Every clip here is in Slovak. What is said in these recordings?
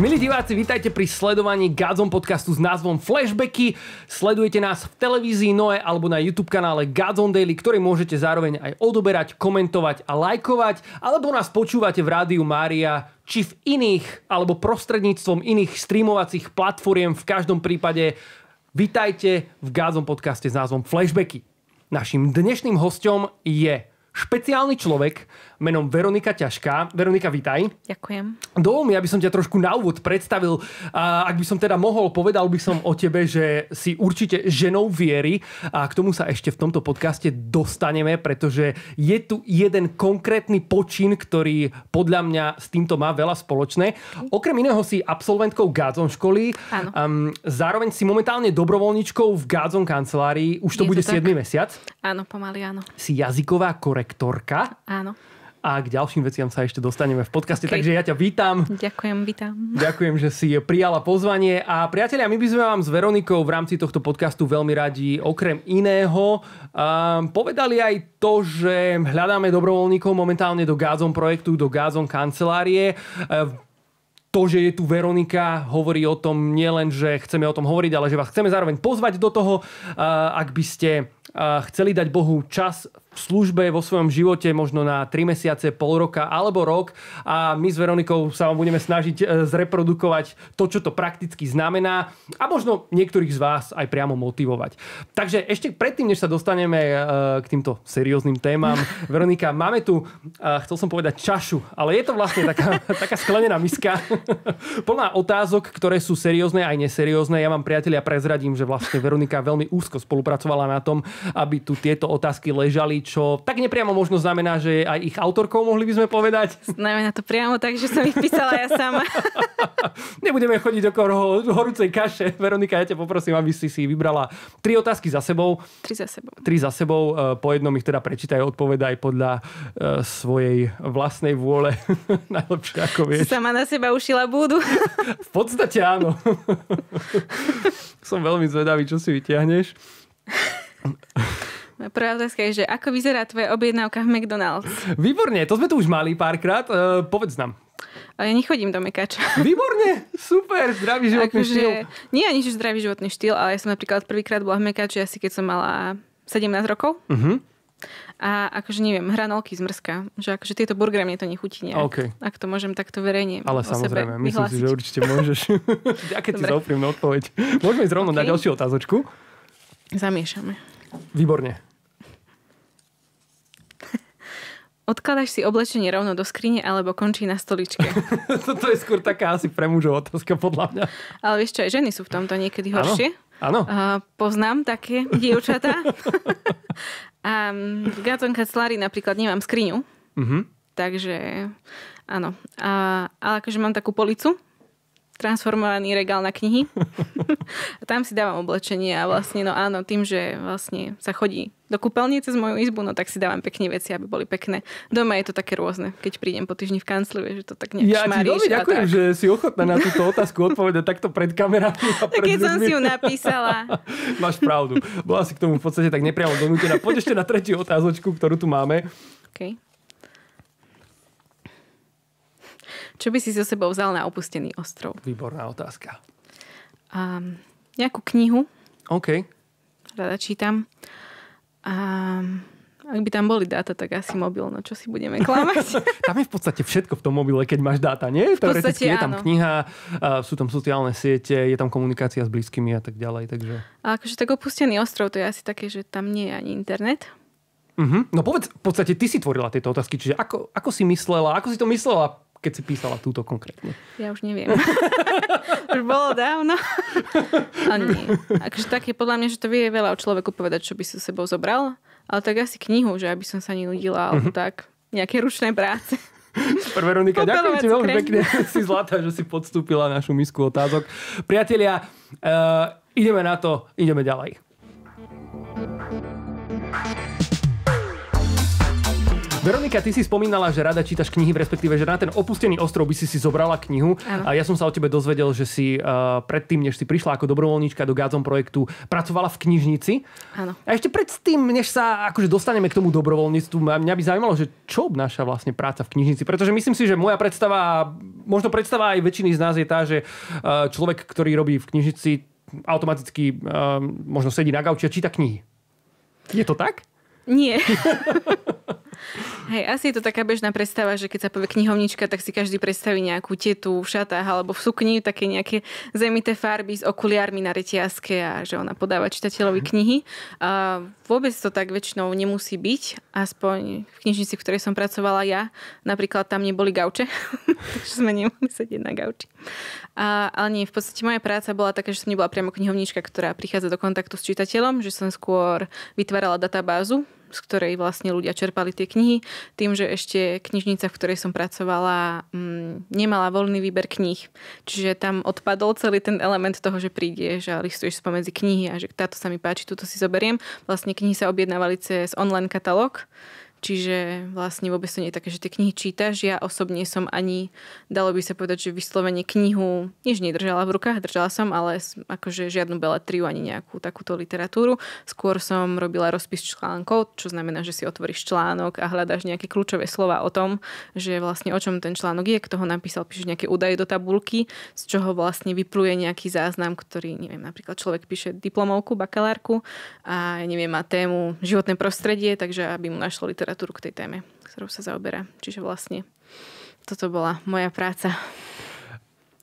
Milí diváci, vítajte pri sledovaní Gazom podcastu s názvom Flashbacky. Sledujete nás v televízii Noe alebo na YouTube kanále Gazon Daily, ktorý môžete zároveň aj odoberať, komentovať a lajkovať, alebo nás počúvate v rádiu Mária či v iných alebo prostredníctvom iných streamovacích platform. V každom prípade Vítajte v Gázom podcaste s názvom Flashbacky. Našim dnešným hostom je špeciálny človek, menom Veronika Ťažká. Veronika, vítaj. Ďakujem. Dovol mi, aby som ťa trošku na úvod predstavil. A ak by som teda mohol, povedal by som o tebe, že si určite ženou viery a k tomu sa ešte v tomto podcaste dostaneme, pretože je tu jeden konkrétny počin, ktorý podľa mňa s týmto má veľa spoločné. Okrem iného si absolventkou Gádzon školy. Áno. zároveň si momentálne dobrovoľničkou v Gádzon kancelárii. Už to je bude to 7 mesiac. Áno, pomaly áno. Si jazyková korektorka. Áno a k ďalším veciam sa ešte dostaneme v podcaste. Okay. Takže ja ťa vítam. Ďakujem, vítam. Ďakujem, že si prijala pozvanie. A priatelia, my by sme vám s Veronikou v rámci tohto podcastu veľmi radi, okrem iného, um, povedali aj to, že hľadáme dobrovoľníkov momentálne do Gazon projektu, do Gazon kancelárie. Um, to, že je tu Veronika, hovorí o tom nielen, že chceme o tom hovoriť, ale že vás chceme zároveň pozvať do toho, e, ak by ste e, chceli dať Bohu čas službe, vo svojom živote možno na 3 mesiace, pol roka alebo rok a my s Veronikou sa vám budeme snažiť e, zreprodukovať to, čo to prakticky znamená a možno niektorých z vás aj priamo motivovať. Takže ešte predtým, než sa dostaneme e, k týmto serióznym témam, Veronika, máme tu, e, chcel som povedať čašu, ale je to vlastne taká, taká sklenená miska, plná otázok, ktoré sú seriózne aj neseriózne. Ja vám priatelia prezradím, že vlastne Veronika veľmi úzko spolupracovala na tom, aby tu tieto otázky ležali čo tak nepriamo možno znamená, že aj ich autorkou, mohli by sme povedať. Znamená to priamo tak, že som ich písala ja sama. Nebudeme chodiť okolo horúcej kaše. Veronika, ja ťa poprosím, aby si si vybrala tri otázky za sebou. Tri za sebou. Tri za sebou. E, po jednom ich teda prečítaj, odpovedaj podľa e, svojej vlastnej vôle. Najlepšie, ako vieš. Sama na seba ušila búdu. v podstate áno. som veľmi zvedavý, čo si vyťahneš. Prvá otázka je, že ako vyzerá tvoja objednávka v McDonald's? Výborne, to sme tu už mali párkrát. Uh, povedz nám. A ja nechodím do mekača. Výborne, super, zdravý životný akože, štýl. nie ani že zdravý životný štýl, ale ja som napríklad prvýkrát bola v mekači asi keď som mala 17 rokov. Uh-huh. A akože neviem, hranolky z mrzka. Že akože tieto burgery mne to nechutí nejak. Okay. Ak to môžem takto verejne Ale samozrejme, myslím si, že určite môžeš. Ďakujem ti za úprimnú odpoveď. Môžeme ísť rovno okay. na ďalšiu otázočku. Zamiešame. Výborne. Odkladáš si oblečenie rovno do skrine alebo končí na stoličke? Toto je skôr taká asi pre mužov otázka podľa mňa. Ale vieš čo, aj ženy sú v tomto niekedy horšie. Áno. Uh, poznám také dievčatá. a mm, Gaton Kaclári napríklad nemám skriňu. Uh-huh. Takže áno. Uh, ale akože mám takú policu, transformovaný regál na knihy. a tam si dávam oblečenie a vlastne, no áno, tým, že vlastne sa chodí do kúpeľne cez moju izbu, no tak si dávam pekne veci, aby boli pekné. Doma je to také rôzne, keď prídem po týždni v kanclivie, že to tak nejak Ja ti veľmi ďakujem, tak. že si ochotná na túto otázku odpovedať takto pred kamerami. A pred keď ľuďmi. som si ju napísala. Máš pravdu. Bola si k tomu v podstate tak nepriamo donútená. Poď ešte na tretiu otázočku, ktorú tu máme. Okay. Čo by si so sebou vzal na opustený ostrov? Výborná otázka. Um, nejakú knihu. OK. Rada čítam. Um, ak by tam boli dáta, tak asi mobil, no čo si budeme klamať. tam je v podstate všetko v tom mobile, keď máš dáta, nie? V podstate je tam áno. kniha, sú tam sociálne siete, je tam komunikácia s blízkymi a tak ďalej. Takže... A akože tak opustený ostrov, to je asi také, že tam nie je ani internet. Uh-huh. No povedz, v podstate ty si tvorila tieto otázky, čiže ako, ako si myslela, ako si to myslela keď si písala túto konkrétne? Ja už neviem. už bolo dávno. a nie. Akže tak je podľa mňa, že to vie veľa o človeku povedať, čo by si sebou zobral. Ale tak asi knihu, že aby som sa neludila, alebo uh-huh. tak. Nejaké ručné práce. Super, Veronika, ďakujem ti veľmi pekne. Si zlatá, že si podstúpila našu misku otázok. Priatelia, uh, ideme na to, ideme ďalej. Veronika, ty si spomínala, že rada čítaš knihy, v respektíve, že na ten opustený ostrov by si si zobrala knihu. A ja som sa o tebe dozvedel, že si uh, predtým, než si prišla ako dobrovoľníčka do Gádzom projektu, pracovala v knižnici. Áno. A ešte predtým, než sa akože dostaneme k tomu dobrovoľníctvu, mňa by zaujímalo, že čo obnáša vlastne práca v knižnici. Pretože myslím si, že moja predstava, možno predstava aj väčšiny z nás je tá, že uh, človek, ktorý robí v knižnici, automaticky uh, možno sedí na gauči a číta knihy. Je to tak? Nie. Hej, asi je to taká bežná predstava, že keď sa povie knihovnička, tak si každý predstaví nejakú tietu v šatách alebo v sukni, také nejaké zemité farby s okuliármi na reťazke a že ona podáva čitateľovi mhm. knihy. A vôbec to tak väčšinou nemusí byť, aspoň v knižnici, v ktorej som pracovala ja. Napríklad tam neboli gauče, takže sme nemohli sedieť na gauči. A, ale nie, v podstate moja práca bola taká, že som nebola priamo knihovnička, ktorá prichádza do kontaktu s čitateľom, že som skôr vytvárala databázu z ktorej vlastne ľudia čerpali tie knihy. Tým, že ešte knižnica, v ktorej som pracovala, mm, nemala voľný výber kníh. Čiže tam odpadol celý ten element toho, že prídeš a listuješ spomedzi knihy a že táto sa mi páči, túto si zoberiem. Vlastne knihy sa objednávali cez online katalóg Čiže vlastne vôbec to nie je také, že tie knihy čítaš. Ja osobne som ani, dalo by sa povedať, že vyslovene knihu, než nedržala v rukách, držala som, ale akože žiadnu beletriu ani nejakú takúto literatúru. Skôr som robila rozpis článkov, čo znamená, že si otvoríš článok a hľadáš nejaké kľúčové slova o tom, že vlastne o čom ten článok je, kto ho napísal, píšeš nejaké údaje do tabulky, z čoho vlastne vypluje nejaký záznam, ktorý, neviem, napríklad človek píše diplomovku, bakalárku a ja neviem, má tému životné prostredie, takže aby mu našlo literatúru literatúru k tej téme, ktorou sa zaoberá. Čiže vlastne toto bola moja práca.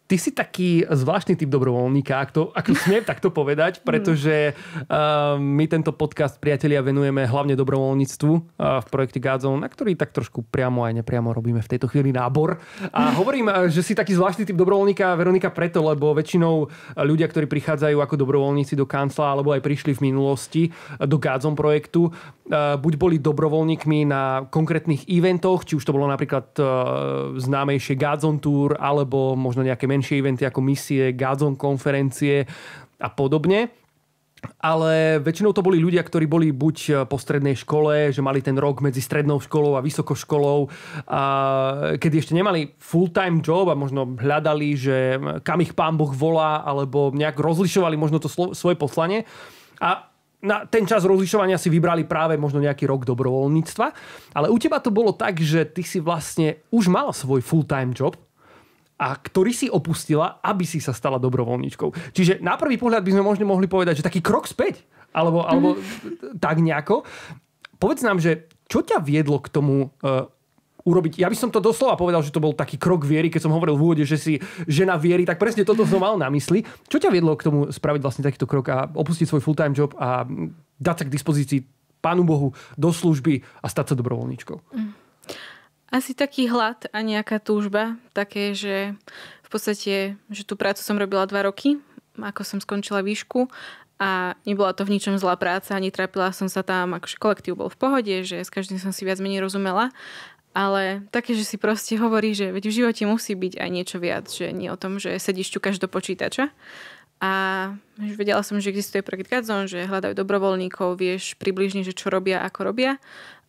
Ty si taký zvláštny typ dobrovoľníka, ak to, ak to smiem takto povedať, pretože uh, my tento podcast, priatelia, venujeme hlavne dobrovoľníctvu uh, v projekte Godzone, na ktorý tak trošku priamo aj nepriamo robíme v tejto chvíli nábor. A hovorím, eh, že si taký zvláštny typ dobrovoľníka, Veronika, preto, lebo väčšinou ľudia, ktorí prichádzajú ako dobrovoľníci do kancla alebo aj prišli v minulosti do Godzone projektu, E, buď boli dobrovoľníkmi na konkrétnych eventoch, či už to bolo napríklad e, známejšie Godzone Tour, alebo možno nejaké menšie eventy ako misie, Godzone konferencie a podobne. Ale väčšinou to boli ľudia, ktorí boli buď e, po strednej škole, že mali ten rok medzi strednou školou a vysokoškolou, a kedy ešte nemali full-time job a možno hľadali, že kam ich pán Boh volá, alebo nejak rozlišovali možno to svoje poslanie. A na ten čas rozlišovania si vybrali práve možno nejaký rok dobrovoľníctva, ale u teba to bolo tak, že ty si vlastne už mal svoj full-time job, a ktorý si opustila, aby si sa stala dobrovoľníčkou. Čiže na prvý pohľad by sme možno mohli povedať, že taký krok späť, alebo, alebo mm. tak nejako. Povedz nám, že čo ťa viedlo k tomu uh, urobiť. Ja by som to doslova povedal, že to bol taký krok viery, keď som hovoril v úvode, že si žena viery, tak presne toto som mal na mysli. Čo ťa viedlo k tomu spraviť vlastne takýto krok a opustiť svoj full-time job a dať sa k dispozícii Pánu Bohu do služby a stať sa dobrovoľničkou? Mm. Asi taký hlad a nejaká túžba, také, že v podstate, že tú prácu som robila dva roky, ako som skončila výšku a nebola to v ničom zlá práca, ani trápila som sa tam, akože kolektív bol v pohode, že s každým som si viac menej rozumela, ale také, že si proste hovorí, že veď v živote musí byť aj niečo viac, že nie o tom, že sedíš tu do počítača. A vedela som, že existuje projekt Gadzon, že hľadajú dobrovoľníkov, vieš približne, že čo robia, ako robia.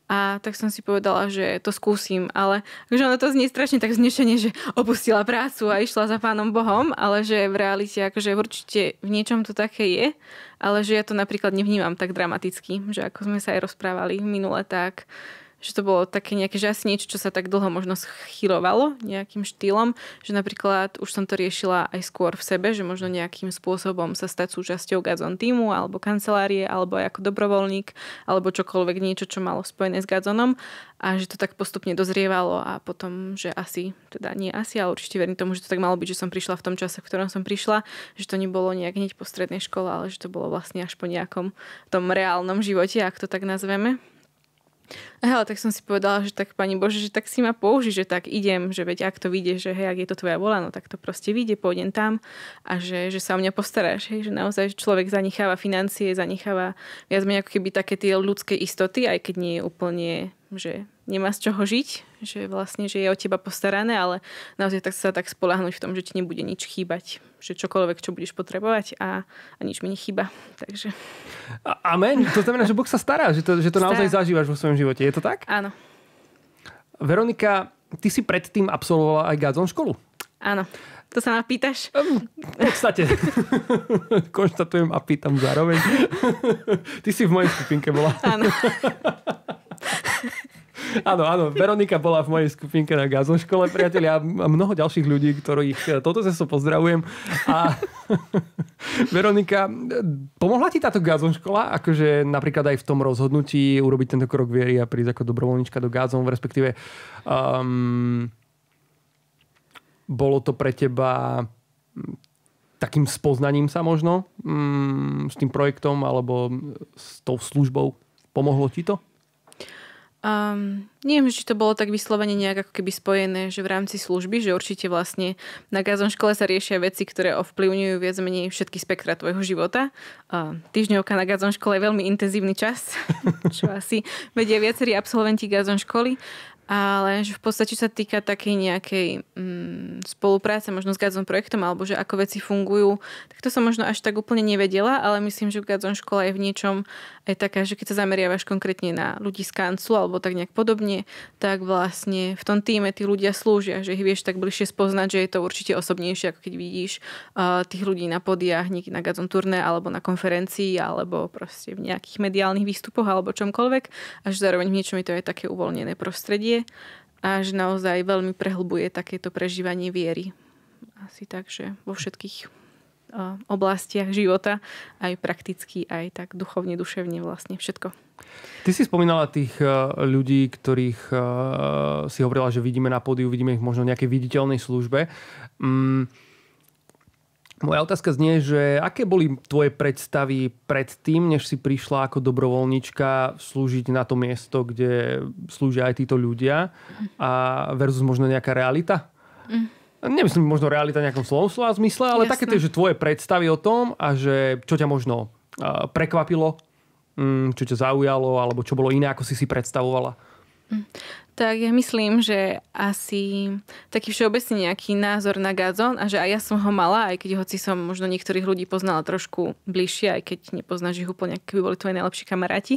A tak som si povedala, že to skúsim, ale že akože ono to znie strašne tak znešenie, že opustila prácu a išla za pánom Bohom, ale že v realite akože určite v niečom to také je, ale že ja to napríklad nevnímam tak dramaticky, že ako sme sa aj rozprávali minule, tak že to bolo také nejaké, že asi niečo, čo sa tak dlho možno schylovalo nejakým štýlom, že napríklad už som to riešila aj skôr v sebe, že možno nejakým spôsobom sa stať súčasťou Gazon týmu alebo kancelárie, alebo aj ako dobrovoľník, alebo čokoľvek niečo, čo malo spojené s Gazonom a že to tak postupne dozrievalo a potom, že asi, teda nie asi, ale určite verím tomu, že to tak malo byť, že som prišla v tom čase, v ktorom som prišla, že to nebolo nejak hneď po strednej škole, ale že to bolo vlastne až po nejakom tom reálnom živote, ak to tak nazveme. Hele, tak som si povedala, že tak pani Bože, že tak si ma použi, že tak idem, že veď ak to vyjde, že hej, ak je to tvoja vola, no tak to proste vyjde, pôjdem tam a že, že sa o mňa postaráš, hej, že naozaj človek zanecháva financie, zanecháva viac menej ako keby také tie ľudské istoty, aj keď nie je úplne, že nemá z čoho žiť, že vlastne, že je o teba postarané, ale naozaj tak sa tak spolahnuť v tom, že ti nebude nič chýbať, že čokoľvek, čo budeš potrebovať a, a nič mi nechýba. Takže... A, amen. To znamená, že Boh sa stará, že to, že to stará. naozaj zažívaš vo svojom živote. Je to tak? Áno. Veronika, ty si predtým absolvovala aj Gazon školu. Áno. To sa ma pýtaš? V podstate. Konštatujem a pýtam zároveň. Ty si v mojej skupinke bola. Áno. Áno, áno. Veronika bola v mojej skupinke na Gazoškole, priatelia, a mnoho ďalších ľudí, ktorých e, toto sa so pozdravujem. A Veronika, e, pomohla ti táto škola, Akože napríklad aj v tom rozhodnutí urobiť tento krok viery a prísť ako dobrovoľnička do v respektíve um, bolo to pre teba takým spoznaním sa možno um, s tým projektom alebo s tou službou? Pomohlo ti to? Um, neviem, či to bolo tak vyslovene nejak ako keby spojené, že v rámci služby, že určite vlastne na gazon škole sa riešia veci, ktoré ovplyvňujú viac menej všetky spektra tvojho života. Um, týždňovka na gazom škole je veľmi intenzívny čas, čo asi vedia viacerí absolventi gazom školy ale že v podstate sa týka takej nejakej mm, spolupráce možno s Gazon projektom alebo že ako veci fungujú, tak to som možno až tak úplne nevedela, ale myslím, že Gazon škola je v niečom aj taká, že keď sa zameriavaš konkrétne na ľudí z kancu alebo tak nejak podobne, tak vlastne v tom týme tí ľudia slúžia, že ich vieš tak bližšie spoznať, že je to určite osobnejšie, ako keď vidíš uh, tých ľudí na podiach, niekde na Gazon turné alebo na konferencii alebo proste v nejakých mediálnych výstupoch alebo čomkoľvek, až zároveň v niečom je to aj také uvoľnené prostredie vedie a že naozaj veľmi prehlbuje takéto prežívanie viery. Asi tak, že vo všetkých e, oblastiach života, aj prakticky, aj tak duchovne, duševne, vlastne všetko. Ty si spomínala tých e, ľudí, ktorých e, si hovorila, že vidíme na pódiu, vidíme ich možno v nejakej viditeľnej službe. Mm, moja otázka znie, že aké boli tvoje predstavy predtým, než si prišla ako dobrovoľnička slúžiť na to miesto, kde slúžia aj títo ľudia a versus možno nejaká realita? Mm. Nemyslím možno realita v nejakom slovom slova zmysle, ale Jasne. také tie, že tvoje predstavy o tom a že čo ťa možno prekvapilo, mm, čo ťa zaujalo alebo čo bolo iné, ako si si predstavovala. Mm. Tak ja myslím, že asi taký všeobecný nejaký názor na gazón a že aj ja som ho mala, aj keď hoci som možno niektorých ľudí poznala trošku bližšie, aj keď nepoznáš ich úplne, keby boli tvoji najlepší kamaráti,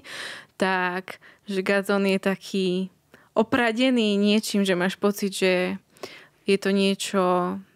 tak že gazón je taký opradený niečím, že máš pocit, že je to niečo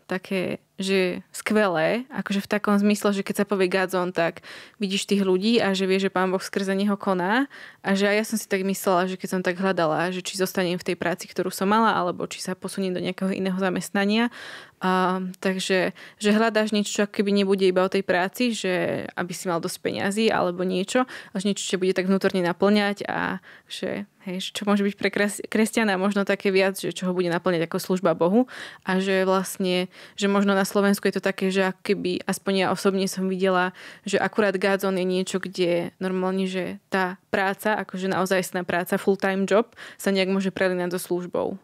také že skvelé, akože v takom zmysle, že keď sa povie Gadzon, tak vidíš tých ľudí a že vie, že Pán Boh skrze neho koná a že aj ja som si tak myslela, že keď som tak hľadala, že či zostanem v tej práci, ktorú som mala, alebo či sa posuniem do nejakého iného zamestnania a, takže že hľadáš niečo, čo keby nebude iba o tej práci, že aby si mal dosť peňazí alebo niečo, až niečo, čo bude tak vnútorne naplňať a že hej, čo môže byť pre kresťana možno také viac, že čo ho bude naplňať ako služba Bohu a že vlastne, že možno na Slovensku je to také, že keby aspoň ja osobne som videla, že akurát Gádzon je niečo, kde normálne, že tá práca, akože naozajstná práca, full-time job sa nejak môže prelinať so službou.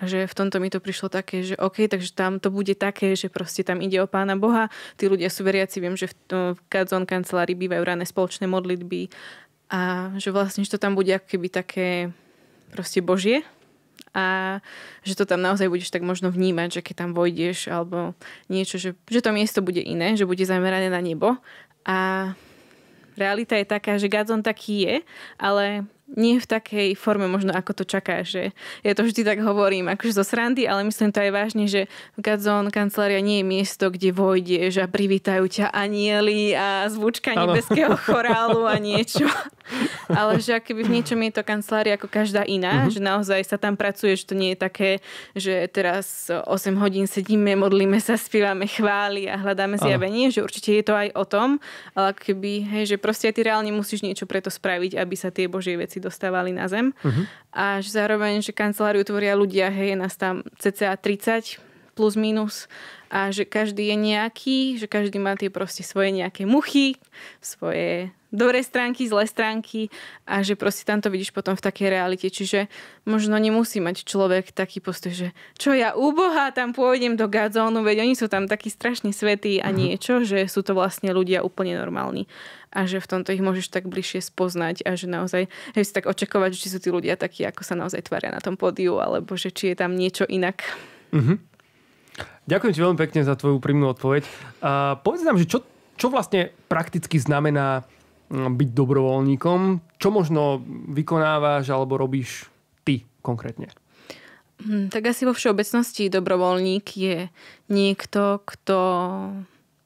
A že v tomto mi to prišlo také, že OK, takže tam to bude také, že proste tam ide o Pána Boha. Tí ľudia sú veriaci, viem, že v, no, v Kadzon kancelárii bývajú rané spoločné modlitby a že vlastne, že to tam bude ako keby také proste Božie a že to tam naozaj budeš tak možno vnímať, že keď tam vojdeš alebo niečo, že, že to miesto bude iné, že bude zamerané na nebo a realita je taká, že Gazon taký je, ale nie v takej forme možno, ako to čaká, že ja to vždy tak hovorím, akože zo srandy, ale myslím to aj vážne, že Gazon kancelária nie je miesto, kde vojdeš a privítajú ťa anieli a zvučka nebeského chorálu a niečo. ale že akoby v niečom je to kancelária ako každá iná, uh-huh. že naozaj sa tam pracuje, že to nie je také, že teraz 8 hodín sedíme, modlíme sa, spívame, chvály a hľadáme zjavenie, že určite je to aj o tom, ale keby, hej, že proste ty reálne musíš niečo preto spraviť, aby sa tie Božie veci dostávali na zem. Uh-huh. Mhm. A že zároveň, že kanceláriu tvoria ľudia, hej, je nás tam cca 30 plus minus a že každý je nejaký, že každý má tie proste svoje nejaké muchy, svoje dobré stránky, zlé stránky a že proste tam to vidíš potom v takej realite. Čiže možno nemusí mať človek taký postoj, že čo ja úboha, tam pôjdem do gazónu, veď oni sú tam takí strašne svetí a mhm. niečo, že sú to vlastne ľudia úplne normálni a že v tomto ich môžeš tak bližšie spoznať a že naozaj, že si tak očakovať, či sú tí ľudia takí, ako sa naozaj tvária na tom podiu, alebo že či je tam niečo inak. Mm-hmm. Ďakujem ti veľmi pekne za tvoju úprimnú odpoveď. Uh, povedz nám, že čo, čo vlastne prakticky znamená Mm, byť dobrovoľníkom. Čo možno vykonávaš alebo robíš ty konkrétne? Hm, tak asi vo všeobecnosti dobrovoľník je niekto, kto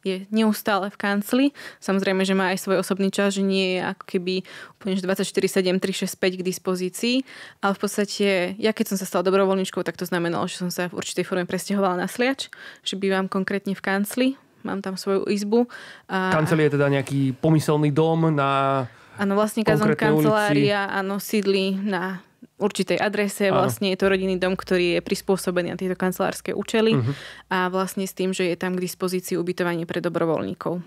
je neustále v kancli. Samozrejme, že má aj svoj osobný čas, že nie je ako keby úplne 24-7, 365 k dispozícii. Ale v podstate, ja keď som sa stala dobrovoľničkou, tak to znamenalo, že som sa v určitej forme presťahovala na sliač, že bývam konkrétne v kancli mám tam svoju izbu. A... Kancel je teda nejaký pomyselný dom na Áno, vlastne kazom kancelária, áno, sídli na určitej adrese, áno. vlastne je to rodinný dom, ktorý je prispôsobený na tieto kancelárske účely uh-huh. a vlastne s tým, že je tam k dispozícii ubytovanie pre dobrovoľníkov.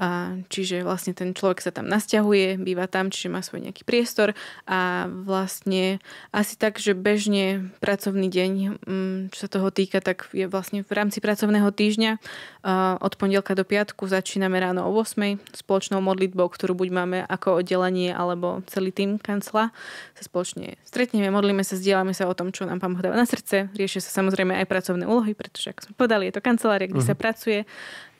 A čiže vlastne ten človek sa tam nasťahuje, býva tam, čiže má svoj nejaký priestor a vlastne asi tak, že bežne pracovný deň, mm, čo sa toho týka, tak je vlastne v rámci pracovného týždňa od pondelka do piatku začíname ráno o 8 spoločnou modlitbou, ktorú buď máme ako oddelenie alebo celý tým kancla sa spoločne stretneme, modlíme sa, zdieľame sa o tom, čo nám pán Boh dáva na srdce. Riešia sa samozrejme aj pracovné úlohy, pretože ako sme podali, je to kancelária, kde uh-huh. sa mhm. pracuje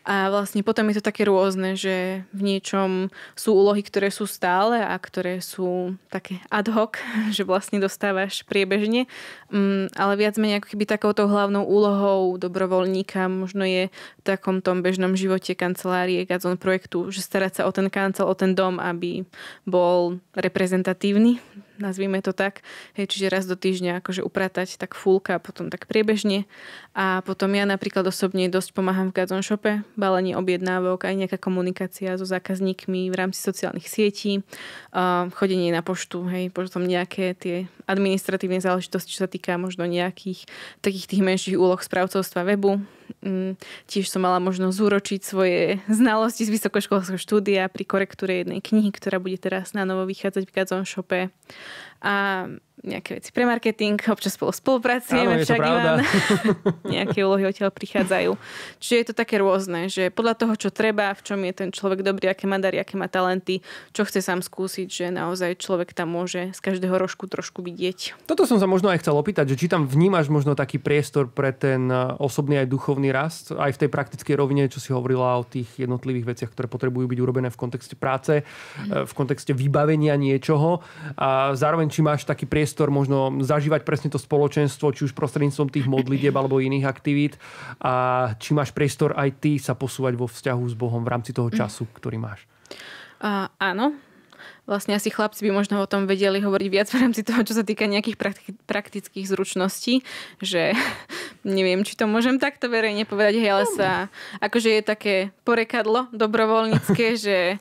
a vlastne potom je to také rôzne, že v niečom sú úlohy, ktoré sú stále a ktoré sú také ad hoc, že vlastne dostávaš priebežne. Um, ale viac menej ako keby takouto hlavnou úlohou dobrovoľníka možno je v takom tom bežnom živote kancelárie Gazon projektu, že starať sa o ten kancel, o ten dom, aby bol reprezentatívny, nazvime to tak. Hej, čiže raz do týždňa akože upratať tak fúlka, potom tak priebežne. A potom ja napríklad osobne dosť pomáham v Gazon Shope, balenie objednávok, aj nejaká komunikácia so zákazníkmi v rámci sociálnych sietí, chodenie na poštu, hej, potom nejaké tie administratívne záležitosti, čo sa týka možno nejakých takých tých menších úloh správcovstva webu. Mm, tiež som mala možnosť zúročiť svoje znalosti z vysokoškolského štúdia pri korektúre jednej knihy, ktorá bude teraz na novo vychádzať v Gazon Shope a nejaké veci pre marketing, občas spolu spolupracujeme, Áno, však Ivan. nejaké úlohy odtiaľ prichádzajú. Čiže je to také rôzne, že podľa toho, čo treba, v čom je ten človek dobrý, aké má dary, aké má talenty, čo chce sám skúsiť, že naozaj človek tam môže z každého rožku trošku vidieť. Toto som sa možno aj chcel opýtať, že či tam vnímaš možno taký priestor pre ten e, osobný aj duchovný rast, aj v tej praktickej rovine, čo si hovorila o tých jednotlivých veciach, ktoré potrebujú byť urobené v kontexte práce, e, v kontexte vybavenia niečoho a zároveň či máš taký priestor možno zažívať presne to spoločenstvo, či už prostredníctvom tých modlitieb alebo iných aktivít a či máš priestor aj ty sa posúvať vo vzťahu s Bohom v rámci toho času, ktorý máš. A, áno, vlastne asi chlapci by možno o tom vedeli hovoriť viac v rámci toho, čo sa týka nejakých praktických zručností, že neviem, či to môžem takto verejne povedať, hej, ale no. sa, akože je také porekadlo dobrovoľnícke, že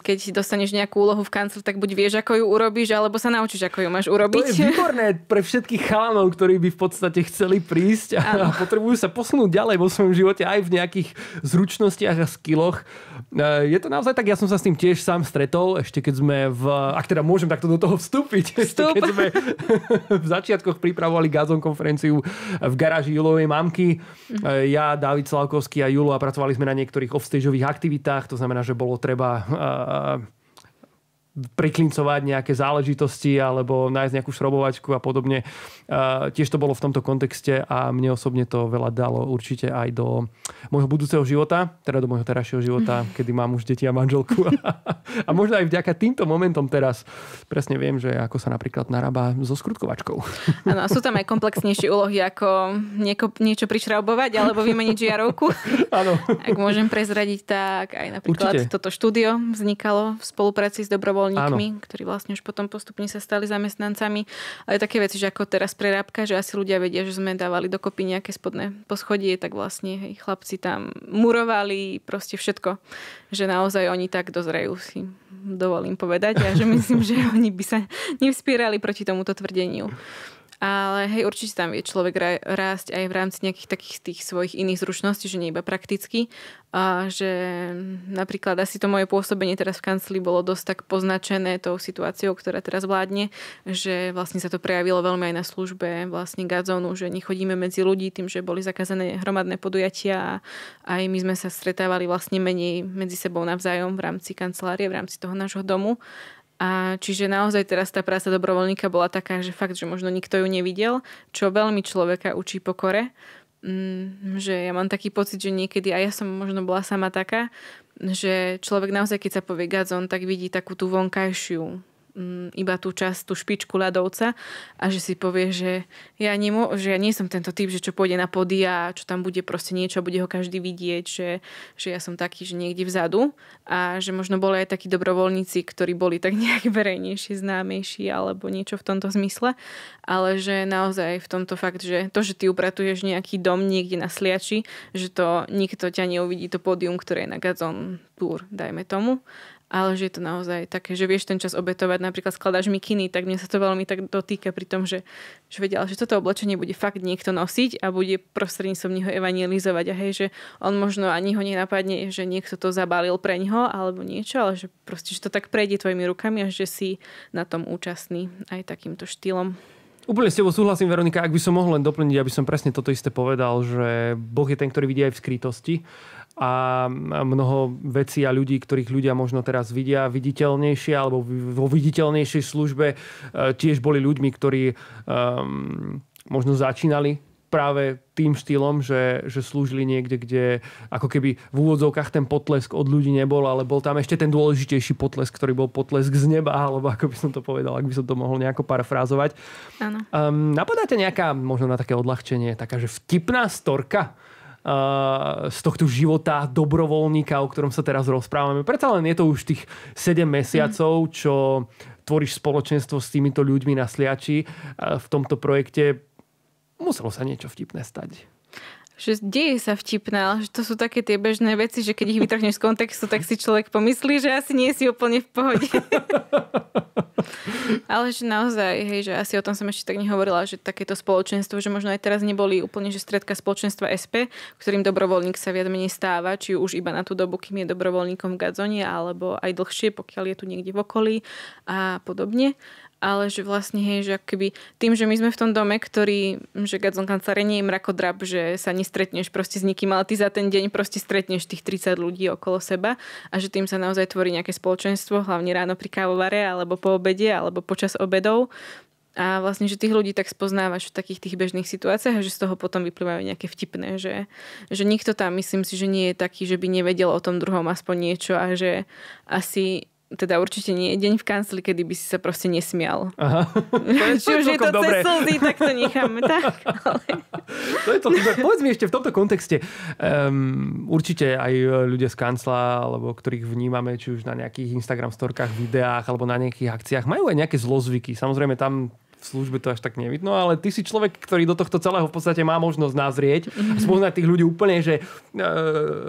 keď dostaneš nejakú úlohu v kancel, tak buď vieš, ako ju urobíš, alebo sa naučíš, ako ju máš urobiť. To je výborné pre všetkých chalanov, ktorí by v podstate chceli prísť a, a potrebujú sa posunúť ďalej vo svojom živote aj v nejakých zručnostiach a skilloch. E, je to naozaj tak, ja som sa s tým tiež sám stretol, ešte keď sme v... Ak teda môžem takto do toho vstúpiť. Vstup. Keď sme v začiatkoch pripravovali gazon konferenciu v garáži Julovej mamky. Mhm. E, ja, David Slavkovský a Julo a pracovali sme na niektorých offstageových aktivitách, to znamená, že bolo treba e, uh, priklincovať nejaké záležitosti alebo nájsť nejakú šrobovačku a podobne. E, tiež to bolo v tomto kontexte a mne osobne to veľa dalo určite aj do môjho budúceho života, teda do môjho terajšieho života, kedy mám už deti a manželku. a možno aj vďaka týmto momentom teraz presne viem, že ako sa napríklad narába so skrutkovačkou. Áno, a sú tam aj komplexnejšie úlohy ako nieko, niečo prišraubovať alebo vymeniť žiarovku. Áno. Ak môžem prezradiť, tak aj napríklad určite. toto štúdio vznikalo v spolupráci s dobrovoľ dobrovoľníkmi, Áno. ktorí vlastne už potom postupne sa stali zamestnancami. Ale také veci, že ako teraz prerábka, že asi ľudia vedia, že sme dávali dokopy nejaké spodné poschodie, tak vlastne hej, chlapci tam murovali proste všetko. Že naozaj oni tak dozrejú si dovolím povedať a že myslím, že oni by sa nevspírali proti tomuto tvrdeniu. Ale hej, určite tam vie človek rásť aj v rámci nejakých takých tých svojich iných zručností, že nie iba prakticky. A že napríklad asi to moje pôsobenie teraz v kancli bolo dosť tak poznačené tou situáciou, ktorá teraz vládne, že vlastne sa to prejavilo veľmi aj na službe vlastne gazónu, že nechodíme medzi ľudí tým, že boli zakázané hromadné podujatia a aj my sme sa stretávali vlastne menej medzi sebou navzájom v rámci kancelárie, v rámci toho nášho domu a čiže naozaj teraz tá práca dobrovoľníka bola taká, že fakt, že možno nikto ju nevidel, čo veľmi človeka učí pokore. Mm, že ja mám taký pocit, že niekedy, a ja som možno bola sama taká, že človek naozaj, keď sa povie gazon, tak vidí takú tú vonkajšiu Mm, iba tú časť, tú špičku ľadovca a že si povie, že ja, nemô- že ja nie som tento typ, že čo pôjde na pody a čo tam bude proste niečo, bude ho každý vidieť, že, že ja som taký, že niekde vzadu a že možno boli aj takí dobrovoľníci, ktorí boli tak nejak verejnejšie, známejší alebo niečo v tomto zmysle, ale že naozaj v tomto fakt, že to, že ty upratuješ nejaký dom niekde na sliači, že to nikto ťa neuvidí, to pódium, ktoré je na Gazon Tour, dajme tomu ale že je to naozaj také, že vieš ten čas obetovať, napríklad skladáš mikiny, tak mne sa to veľmi tak dotýka pri tom, že, že vedela, že toto oblečenie bude fakt niekto nosiť a bude prostredníctvom neho evangelizovať a hej, že on možno ani ho nenapadne, že niekto to zabalil pre neho alebo niečo, ale že proste, že to tak prejde tvojimi rukami a že si na tom účastný aj takýmto štýlom. Úplne s tebou súhlasím, Veronika, ak by som mohol len doplniť, aby som presne toto isté povedal, že Boh je ten, ktorý vidí aj v skrytosti a mnoho vecí a ľudí, ktorých ľudia možno teraz vidia viditeľnejšie alebo vo viditeľnejšej službe e, tiež boli ľuďmi, ktorí um, možno začínali práve tým štýlom, že, že slúžili niekde, kde ako keby v úvodzovkách ten potlesk od ľudí nebol, ale bol tam ešte ten dôležitejší potlesk, ktorý bol potlesk z neba, alebo ako by som to povedal, ak by som to mohol nejako parafrázovať. Áno. Um, ehm, napadáte nejaká, možno na také odľahčenie, taká, že vtipná storka, Eh, z tohto života dobrovoľníka, o ktorom sa teraz rozprávame. Preto len je to už tých 7 mesiacov, mhm. čo tvoríš spoločenstvo s týmito ľuďmi na Sliači v tomto projekte. Muselo sa niečo vtipné stať že deje sa vtipné, ale že to sú také tie bežné veci, že keď ich vytrhneš z kontextu, tak si človek pomyslí, že asi nie si úplne v pohode. ale že naozaj, hej, že asi o tom som ešte tak nehovorila, že takéto spoločenstvo, že možno aj teraz neboli úplne, že stredka spoločenstva SP, ktorým dobrovoľník sa viac menej stáva, či už iba na tú dobu, kým je dobrovoľníkom v Gazone, alebo aj dlhšie, pokiaľ je tu niekde v okolí a podobne ale že vlastne, hej, že keby tým, že my sme v tom dome, ktorý, že Gadzon Kancare nie je mrakodrap, že sa nestretneš proste s nikým, ale ty za ten deň proste stretneš tých 30 ľudí okolo seba a že tým sa naozaj tvorí nejaké spoločenstvo, hlavne ráno pri kávovare, alebo po obede, alebo počas obedov, a vlastne, že tých ľudí tak spoznávaš v takých tých bežných situáciách a že z toho potom vyplývajú nejaké vtipné, že, že nikto tam myslím si, že nie je taký, že by nevedel o tom druhom aspoň niečo a že asi teda určite nie je deň v kancli, kedy by si sa proste nesmial. Aha. Či už je to dobré. cez slzy, tak to necháme. Tak, ale... to je to, tak povedz mi ešte v tomto kontexte. Um, určite aj e, ľudia z kancla, alebo ktorých vnímame, či už na nejakých Instagram storkách, videách, alebo na nejakých akciách, majú aj nejaké zlozvyky. Samozrejme, tam v službe to až tak nevidno, ale ty si človek, ktorý do tohto celého v podstate má možnosť nazrieť a spoznať tých ľudí úplne, že e,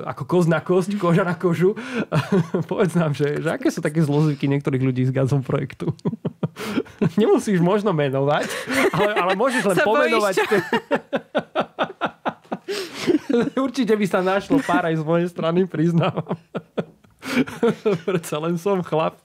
ako koz na kosť, koža na kožu. Povedz nám, že, že aké sú také zlozvyky niektorých ľudí z gazom projektu? Nemusíš možno menovať, ale, ale môžeš len Sa pomenovať. Určite by sa našlo pár aj z mojej strany, priznávam. Prečo len som chlap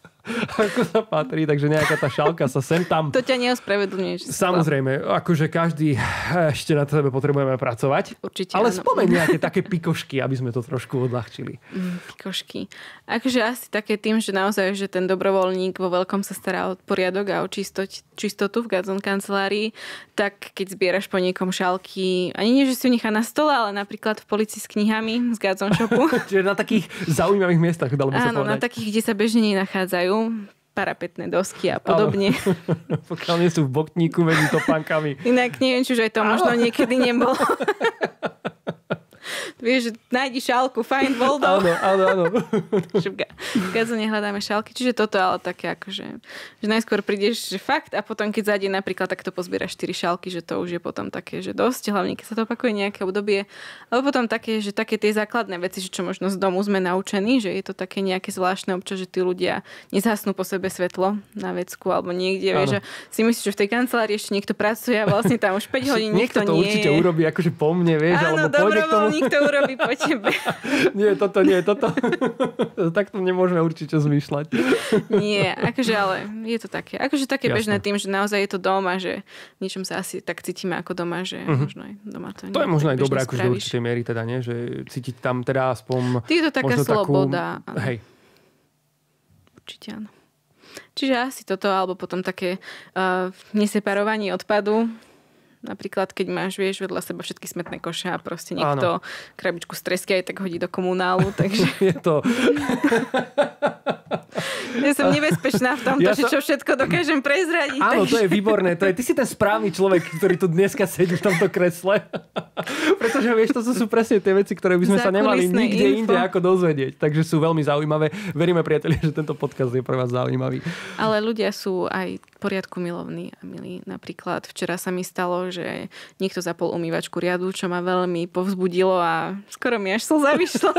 ako sa patrí, takže nejaká tá šalka sa sem tam... To ťa neospravedlňuje. Samozrejme, akože každý eh, ešte na sebe potrebujeme pracovať. Určite Ale spomeň nejaké také pikošky, aby sme to trošku odľahčili. Mm, pikošky. Akože asi také tým, že naozaj, že ten dobrovoľník vo veľkom sa stará o poriadok a o čistoť, čistotu v Gazon kancelárii, tak keď zbieraš po niekom šalky, ani nie, že si ju nechá na stole, ale napríklad v polici s knihami z Gazon shopu. Čiže na takých zaujímavých miestach, dalo by sa Áno, povedať. na takých, kde sa bežne nenachádzajú používajú parapetné dosky a podobne. Ale, Pokiaľ nie sú v botníku medzi topankami. Inak neviem, čiže to možno niekedy nebolo. Vieš, nájdi šálku, fajn, Voldo. áno, áno, áno. Keď sa nehľadáme šálky, čiže toto ale také ako, že najskôr prídeš, že fakt, a potom keď zájde napríklad takto pozbieraš 4 šálky, že to už je potom také, že dosť, hlavne keď sa to opakuje nejaké obdobie. Alebo potom také, že také tie základné veci, že čo možno z domu sme naučení, že je to také nejaké zvláštne občas, že tí ľudia nezhasnú po sebe svetlo na vecku alebo niekde, vieš, že si myslíš, že v tej kancelárii ešte niekto pracuje a vlastne tam už 5 hodín niekto, niekto to nie určite urobí akože po mne, vieš, áno, alebo nikto urobí po tebe. Nie, toto nie, toto. Takto nemôžeme určite zmýšľať. Nie, akože ale je to také. Akože také Jasne. bežné tým, že naozaj je to doma, že ničom sa asi tak cítime ako doma, že uh-huh. možno aj doma to nie. To je možno aj dobré, akože do určitej miery teda, nie? Že cítiť tam teda aspoň... Ty je to taká sloboda. Takú... Hej. Určite áno. Čiže asi toto, alebo potom také uh, neseparovanie odpadu. Napríklad, keď máš, vieš, vedľa seba všetky smetné koše a proste niekto Áno. krabičku z aj tak hodí do komunálu, takže... Je to... Ja som nebezpečná v tomto, ja že som... čo všetko dokážem prezradiť. Áno, takže... to je výborné. To je, ty si ten správny človek, ktorý tu dneska sedí v tomto kresle. Pretože vieš, to sú presne tie veci, ktoré by sme sa nemali nikde info. inde ako dozvedieť. Takže sú veľmi zaujímavé. Veríme, priatelia, že tento podcast je pre vás zaujímavý. Ale ľudia sú aj poriadku milovní a milí. Napríklad včera sa mi stalo, že niekto zapol umývačku riadu, čo ma veľmi povzbudilo a skoro mi až slza vyšla.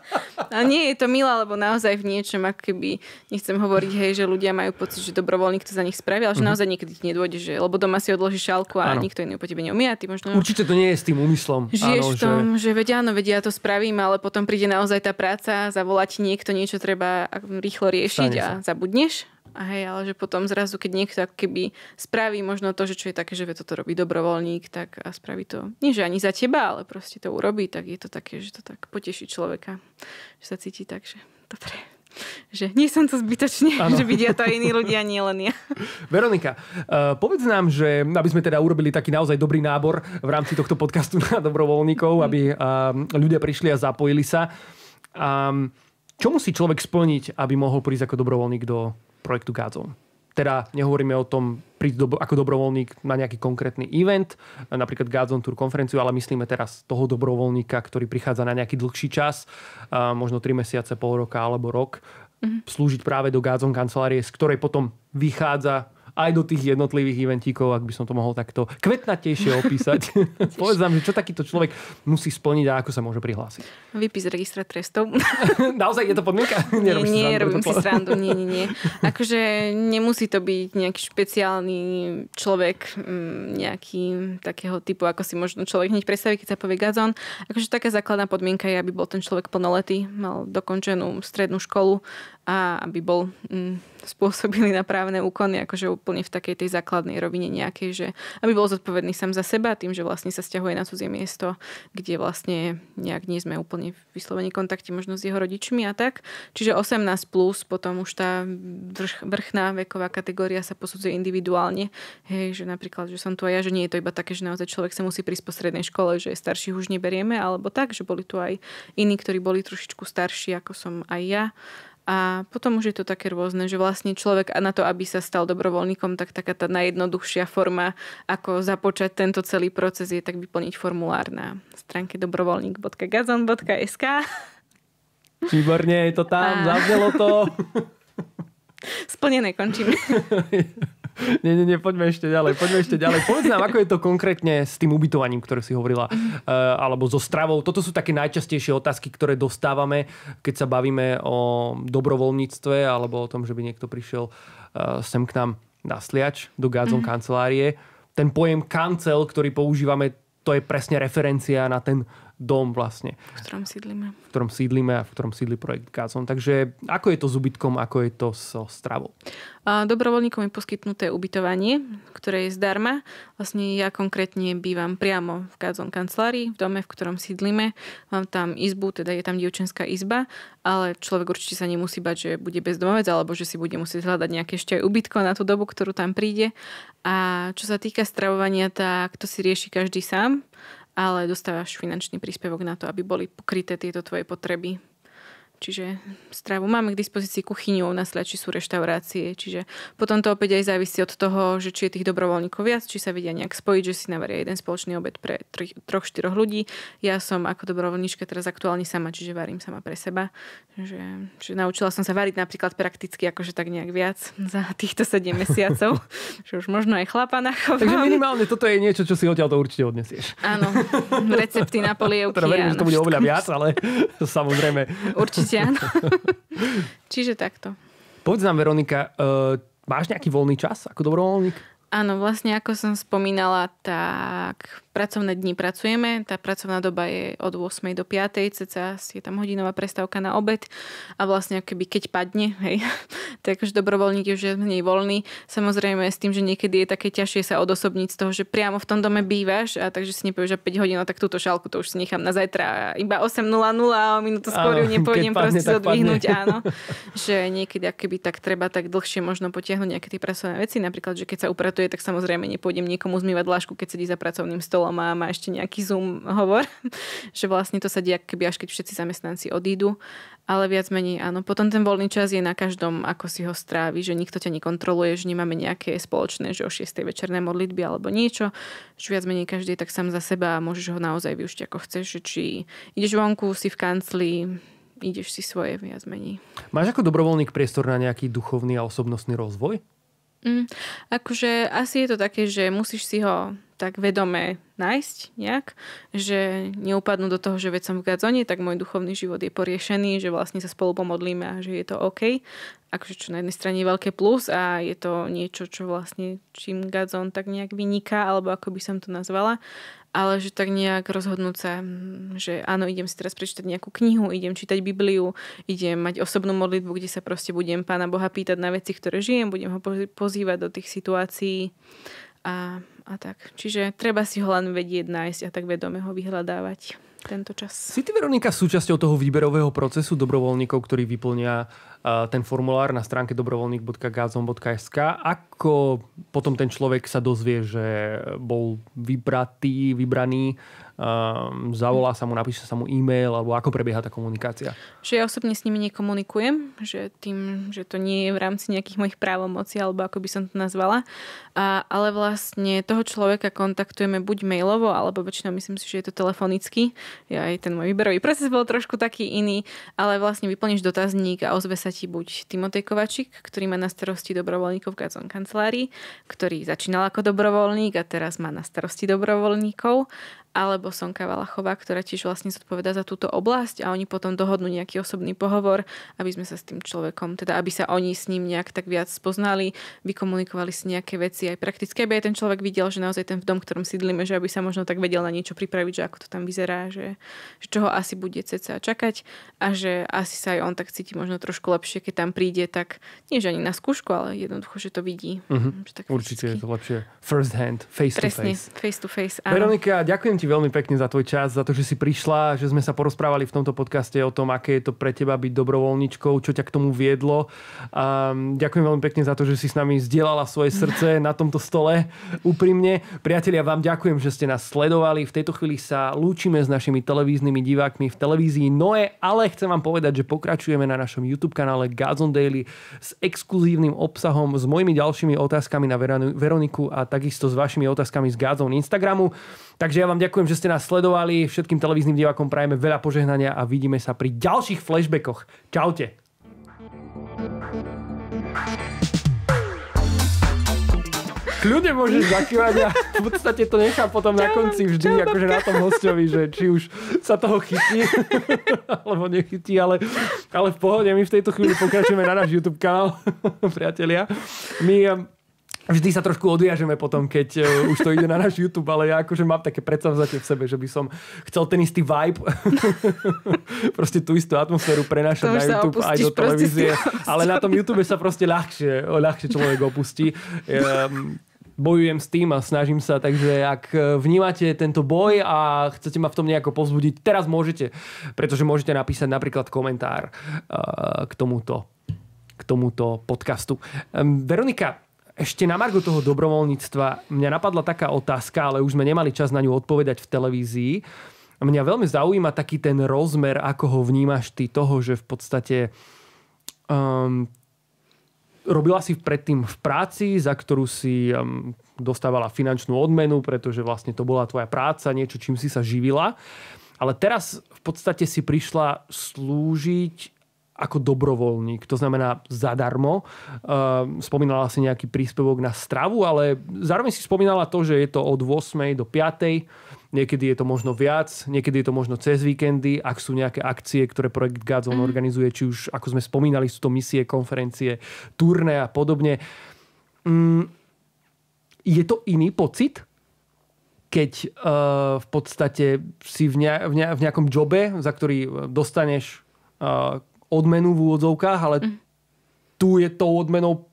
a nie je to milé, lebo naozaj v niečom, ako keby nechcem hovoriť, hej, že ľudia majú pocit, že dobrovoľník to za nich spravil, ale že mm-hmm. naozaj niekedy ti nedôjde, že, lebo doma si odloží šálku a ano. nikto iný po tebe neumie. Ty možno... Určite to nie je s tým úmyslom. Žiješ ano, v tom, že, že vedia, áno, vedia, ja to spravím, ale potom príde naozaj tá práca, zavolať niekto, niečo treba rýchlo riešiť a zabudneš. A hej, ale že potom zrazu, keď niekto keby spraví možno to, že čo je také, že toto robí dobrovoľník, tak a spraví to, nie že ani za teba, ale proste to urobí, tak je to také, že to tak poteší človeka, že sa cíti tak, že dobre že nie som to zbytočne, ano. že vidia to aj iní ľudia, nie len ja. Veronika, e, povedz nám, že aby sme teda urobili taký naozaj dobrý nábor v rámci tohto podcastu na dobrovoľníkov, aby mhm. ľudia prišli a zapojili sa. čo musí človek splniť, aby mohol prísť ako dobrovoľník do projektu Gádzov? Teda nehovoríme o tom prísť do, ako dobrovoľník na nejaký konkrétny event, napríklad Gazon Tour konferenciu, ale myslíme teraz toho dobrovoľníka, ktorý prichádza na nejaký dlhší čas, možno 3 mesiace, pol roka alebo rok, mm-hmm. slúžiť práve do Gazon kancelárie, z ktorej potom vychádza aj do tých jednotlivých eventíkov, ak by som to mohol takto kvetnatejšie opísať. Povedz nám, čo takýto človek musí splniť a ako sa môže prihlásiť. Vypis registra trestov. Naozaj je to podmienka? Nerobíš nie, nie, robím si srandu. Nie, nie, nie. Akože nemusí to byť nejaký špeciálny človek, mm, nejaký takého typu, ako si možno človek hneď predstaví, keď sa povie gazon. Akože taká základná podmienka je, aby bol ten človek plnoletý, mal dokončenú strednú školu, a aby bol mm, spôsobili na právne úkony, akože úplne v takej tej základnej rovine nejakej, že aby bol zodpovedný sám za seba tým, že vlastne sa stiahuje na cudzie miesto, kde vlastne nejak nie sme úplne v vyslovení kontakte možno s jeho rodičmi a tak. Čiže 18 plus, potom už tá vrch, vrchná veková kategória sa posudzuje individuálne. Hej, že napríklad, že som tu aj ja, že nie je to iba také, že naozaj človek sa musí po strednej škole, že starších už neberieme, alebo tak, že boli tu aj iní, ktorí boli trošičku starší, ako som aj ja a potom už je to také rôzne, že vlastne človek a na to, aby sa stal dobrovoľníkom, tak taká tá najjednoduchšia forma, ako započať tento celý proces, je tak vyplniť formulár na stránke dobrovoľník.gazon.sk. Výborne, je to tam, a... zavdelo to. Splnené, končíme. nie, nie, nie, poďme ešte ďalej, poďme ešte ďalej. Povedz nám, ako je to konkrétne s tým ubytovaním, ktoré si hovorila, eh, alebo so stravou. Toto sú také najčastejšie otázky, ktoré dostávame, keď sa bavíme o dobrovoľníctve alebo o tom, že by niekto prišiel eh, sem k nám na sliač do Gádzom mhm. mm. kancelárie. Ten pojem kancel, ktorý používame, to je presne referencia na ten dom vlastne. V ktorom sídlime. V ktorom sídlime a v ktorom sídli projekt Gazon. Takže ako je to s ubytkom, ako je to so stravou? Dobrovoľníkom je poskytnuté ubytovanie, ktoré je zdarma. Vlastne ja konkrétne bývam priamo v Gazon kancelárii, v dome, v ktorom sídlime. Mám tam izbu, teda je tam dievčenská izba, ale človek určite sa nemusí bať, že bude bezdomovec alebo že si bude musieť hľadať nejaké ešte aj ubytko na tú dobu, ktorú tam príde. A čo sa týka stravovania, tak to si rieši každý sám ale dostávaš finančný príspevok na to, aby boli pokryté tieto tvoje potreby Čiže stravu máme k dispozícii kuchyňu, na či sú reštaurácie. Čiže potom to opäť aj závisí od toho, že či je tých dobrovoľníkov viac, či sa vedia nejak spojiť, že si navaria jeden spoločný obed pre troch, štyroch ľudí. Ja som ako dobrovoľníčka teraz aktuálne sama, čiže varím sama pre seba. Že, že naučila som sa variť napríklad prakticky akože tak nejak viac za týchto 7 mesiacov. že už možno aj chlapa nachovám. Takže minimálne toto je niečo, čo si odtiaľ to určite odnesieš. Áno, recepty na polievky. Teda verím, áno, že to bude oveľa viac, ale samozrejme. Určite Určite áno. Čiže takto. Povedz nám, Veronika, uh, máš nejaký voľný čas ako dobrovoľník? Áno, vlastne ako som spomínala, tak pracovné dni pracujeme, tá pracovná doba je od 8 do 5, ceca je tam hodinová prestávka na obed a vlastne keby keď padne, hej, tak už dobrovoľník už je nej voľný. Samozrejme s tým, že niekedy je také ťažšie sa odosobniť z toho, že priamo v tom dome bývaš a takže si nepovieš, že 5 hodín, no tak túto šálku to už si nechám na zajtra. Iba 8.00 a o minútu skôr ju nepôjdem padne, proste zodvihnúť. Áno, že niekedy keby tak treba tak dlhšie možno potiahnuť nejaké tie pracovné veci. Napríklad, že keď sa upratuje, tak samozrejme nepôjdem niekomu zmývať lášku, keď sedí za pracovným stolom a má ešte nejaký Zoom hovor, že vlastne to sa deje keby až keď všetci zamestnanci odídu, ale viac menej áno. Potom ten voľný čas je na každom, ako si ho strávi, že nikto ťa nekontroluje, že nemáme nejaké spoločné, že o 6. večerné modlitby alebo niečo, že viac menej každý je tak sám za seba a môžeš ho naozaj využiť ako chceš, že či ideš vonku, si v kancli, ideš si svoje viac menej. Máš ako dobrovoľník priestor na nejaký duchovný a osobnostný rozvoj? Mm, akože asi je to také, že musíš si ho tak vedome nájsť nejak, že neupadnú do toho, že veď som v gazone, tak môj duchovný život je poriešený, že vlastne sa spolu pomodlíme a že je to OK akože čo na jednej strane je veľké plus a je to niečo, čo vlastne čím Gazon tak nejak vyniká, alebo ako by som to nazvala, ale že tak nejak rozhodnúť sa, mm, že áno, idem si teraz prečítať nejakú knihu, idem čítať Bibliu, idem mať osobnú modlitbu, kde sa proste budem Pána Boha pýtať na veci, ktoré žijem, budem ho pozývať do tých situácií a, a tak. Čiže treba si ho len vedieť nájsť a tak vedome ho vyhľadávať tento čas. Si ty, Veronika, súčasťou toho výberového procesu dobrovoľníkov, ktorí vyplnia ten formulár na stránke dobrovoľník.gazom.sk. Ako potom ten človek sa dozvie, že bol vybratý, vybraný um, zavolá sa mu, napíše sa mu e-mail, alebo ako prebieha tá komunikácia? Že ja osobne s nimi nekomunikujem, že tým, že to nie je v rámci nejakých mojich právomocí, alebo ako by som to nazvala. A, ale vlastne toho človeka kontaktujeme buď mailovo, alebo väčšinou myslím si, že je to telefonicky. Ja aj ten môj výberový proces bol trošku taký iný, ale vlastne vyplníš dotazník a ozve sa ti buď Timotej Kovačik, ktorý má na starosti dobrovoľníkov v Gazon kancelárii, ktorý začínal ako dobrovoľník a teraz má na starosti dobrovoľníkov alebo Sonka Valachová, ktorá tiež vlastne zodpoveda za túto oblasť a oni potom dohodnú nejaký osobný pohovor, aby sme sa s tým človekom, teda aby sa oni s ním nejak tak viac spoznali, vykomunikovali si nejaké veci aj praktické, aby aj ten človek videl, že naozaj ten v dom, ktorom sídlime, že aby sa možno tak vedel na niečo pripraviť, že ako to tam vyzerá, že, že čoho asi bude ceca čakať a že asi sa aj on tak cíti možno trošku lepšie, keď tam príde, tak nie že ani na skúšku, ale jednoducho, že to vidí. Mm-hmm. Že tak Určite je to lepšie. First hand, face Presne, to face. face to face. Áno. Veronika, ďakujem ti ti veľmi pekne za tvoj čas, za to, že si prišla, že sme sa porozprávali v tomto podcaste o tom, aké je to pre teba byť dobrovoľničkou, čo ťa k tomu viedlo. A ďakujem veľmi pekne za to, že si s nami zdieľala svoje srdce na tomto stole úprimne. Priatelia, vám ďakujem, že ste nás sledovali. V tejto chvíli sa lúčime s našimi televíznymi divákmi v televízii Noe, ale chcem vám povedať, že pokračujeme na našom YouTube kanále Gazon Daily s exkluzívnym obsahom, s mojimi ďalšími otázkami na Veroniku a takisto s vašimi otázkami z Gazon Instagramu. Takže ja vám ďakujem, že ste nás sledovali. Všetkým televíznym divákom prajeme veľa požehnania a vidíme sa pri ďalších flashbackoch. Čaute. Ľudia môže zakývať a v podstate to nechá potom na konci vždy, akože na tom hostovi, že či už sa toho chytí, alebo nechytí, ale, ale v pohode, my v tejto chvíli pokračujeme na náš YouTube kanál, priatelia. My um, vždy sa trošku odviažeme potom, keď e, už to ide na náš YouTube, ale ja akože mám také predstavzatie v sebe, že by som chcel ten istý vibe, proste tú istú atmosféru prenášať na YouTube aj do televízie, ale na tom YouTube sa proste ľahšie, ľahšie človek opustí. Um, bojujem s tým a snažím sa, takže ak e, vnímate tento boj a chcete ma v tom nejako povzbudiť, teraz môžete, pretože môžete napísať napríklad komentár uh, k tomuto k tomuto podcastu. Um, Veronika, ešte na margu toho dobrovoľníctva mňa napadla taká otázka, ale už sme nemali čas na ňu odpovedať v televízii. Mňa veľmi zaujíma taký ten rozmer, ako ho vnímaš ty toho, že v podstate um, robila si predtým v práci, za ktorú si um, dostávala finančnú odmenu, pretože vlastne to bola tvoja práca, niečo, čím si sa živila. Ale teraz v podstate si prišla slúžiť ako dobrovoľník, to znamená zadarmo. Ehm, spomínala si nejaký príspevok na stravu, ale zároveň si spomínala to, že je to od 8. do 5. Niekedy je to možno viac, niekedy je to možno cez víkendy, ak sú nejaké akcie, ktoré projekt Godzone mm. organizuje, či už, ako sme spomínali, sú to misie, konferencie, turné a podobne. Mm, je to iný pocit? keď uh, v podstate si v, ne, v, ne, v nejakom jobe, za ktorý eh, dostaneš uh, odmenu v úvodzovkách, ale mm. tu je tou odmenou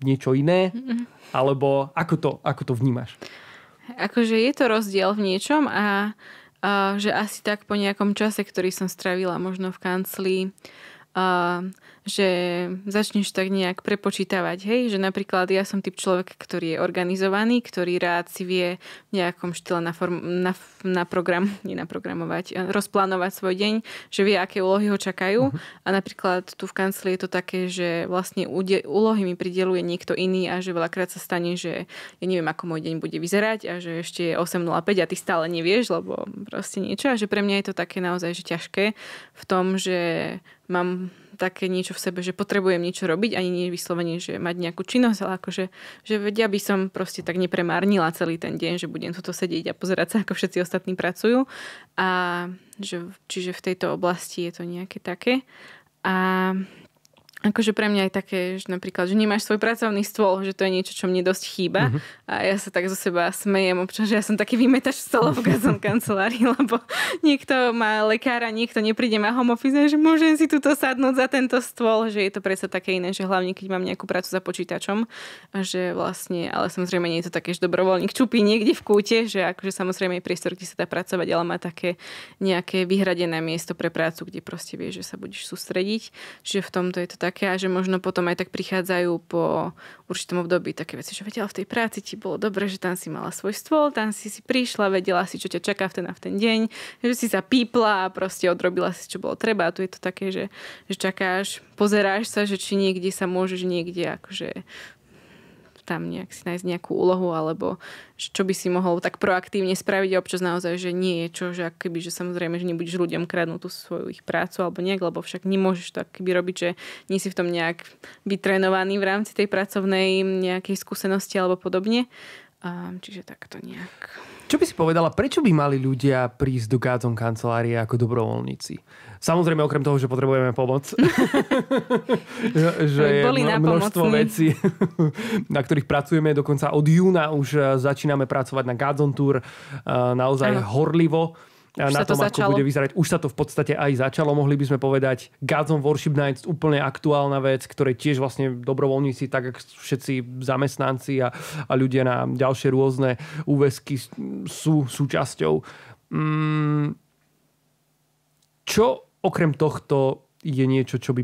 niečo iné? Mm. Alebo ako to, ako to vnímaš? Akože je to rozdiel v niečom a, a že asi tak po nejakom čase, ktorý som stravila možno v kancli, a, že začneš tak nejak prepočítavať, hej, že napríklad ja som typ človek, ktorý je organizovaný, ktorý rád si vie v nejakom štýle na, form, na, na program, naprogramovať eh, rozplánovať svoj deň, že vie, aké úlohy ho čakajú uh-huh. a napríklad tu v kancli je to také, že vlastne úlohy mi prideluje niekto iný a že veľakrát sa stane, že ja neviem, ako môj deň bude vyzerať a že ešte je 8.05 a ty stále nevieš, lebo proste niečo a že pre mňa je to také naozaj že ťažké v tom, že mám také niečo v sebe, že potrebujem niečo robiť, ani nie vyslovene, že mať nejakú činnosť, ale akože, že vedia by som proste tak nepremárnila celý ten deň, že budem toto sedieť a pozerať sa, ako všetci ostatní pracujú. A že, čiže v tejto oblasti je to nejaké také. A akože pre mňa aj také, že napríklad, že nemáš svoj pracovný stôl, že to je niečo, čo mne dosť chýba. Uh-huh. A ja sa tak zo seba smejem občas, že ja som taký vymetač stolov v gazom kancelárii, lebo niekto má lekára, niekto nepríde, má home office, že môžem si tuto sadnúť za tento stôl, že je to predsa také iné, že hlavne keď mám nejakú prácu za počítačom, že vlastne, ale samozrejme nie je to také, že dobrovoľník čupí niekde v kúte, že akože samozrejme je priestor, kde sa dá pracovať, ale má také nejaké vyhradené miesto pre prácu, kde proste vieš, že sa budeš sústrediť. že v tomto je to tak také a že možno potom aj tak prichádzajú po určitom období také veci, že vedela v tej práci ti bolo dobre, že tam si mala svoj stôl, tam si si prišla, vedela si, čo ťa čaká v ten a v ten deň, že si sa pípla a proste odrobila si, čo bolo treba. A tu je to také, že, že čakáš, pozeráš sa, že či niekde sa môžeš niekde akože tam nejak si nájsť nejakú úlohu alebo čo by si mohol tak proaktívne spraviť a občas naozaj, že nie je čo, že keby, že samozrejme, že nebudeš ľuďom kradnúť tú svoju ich prácu alebo nejak, lebo však nemôžeš tak keby robiť, že nie si v tom nejak vytrenovaný v rámci tej pracovnej nejakej skúsenosti alebo podobne. čiže takto nejak. Čo by si povedala, prečo by mali ľudia prísť do Gádzom kancelárie ako dobrovoľníci? Samozrejme, okrem toho, že potrebujeme pomoc. že je Boli množstvo vecí, na ktorých pracujeme. Dokonca od júna už eh, začíname pracovať na Gádzom Tour. Eh, naozaj Aj. horlivo už na tom, to začalo. ako bude vyzerať. Už sa to v podstate aj začalo, mohli by sme povedať. Gods on Worship Nights, úplne aktuálna vec, ktoré tiež vlastne dobrovoľníci, tak ako všetci zamestnanci a, a ľudia na ďalšie rôzne úvesky sú súčasťou. Mm, čo okrem tohto je niečo, čo, by,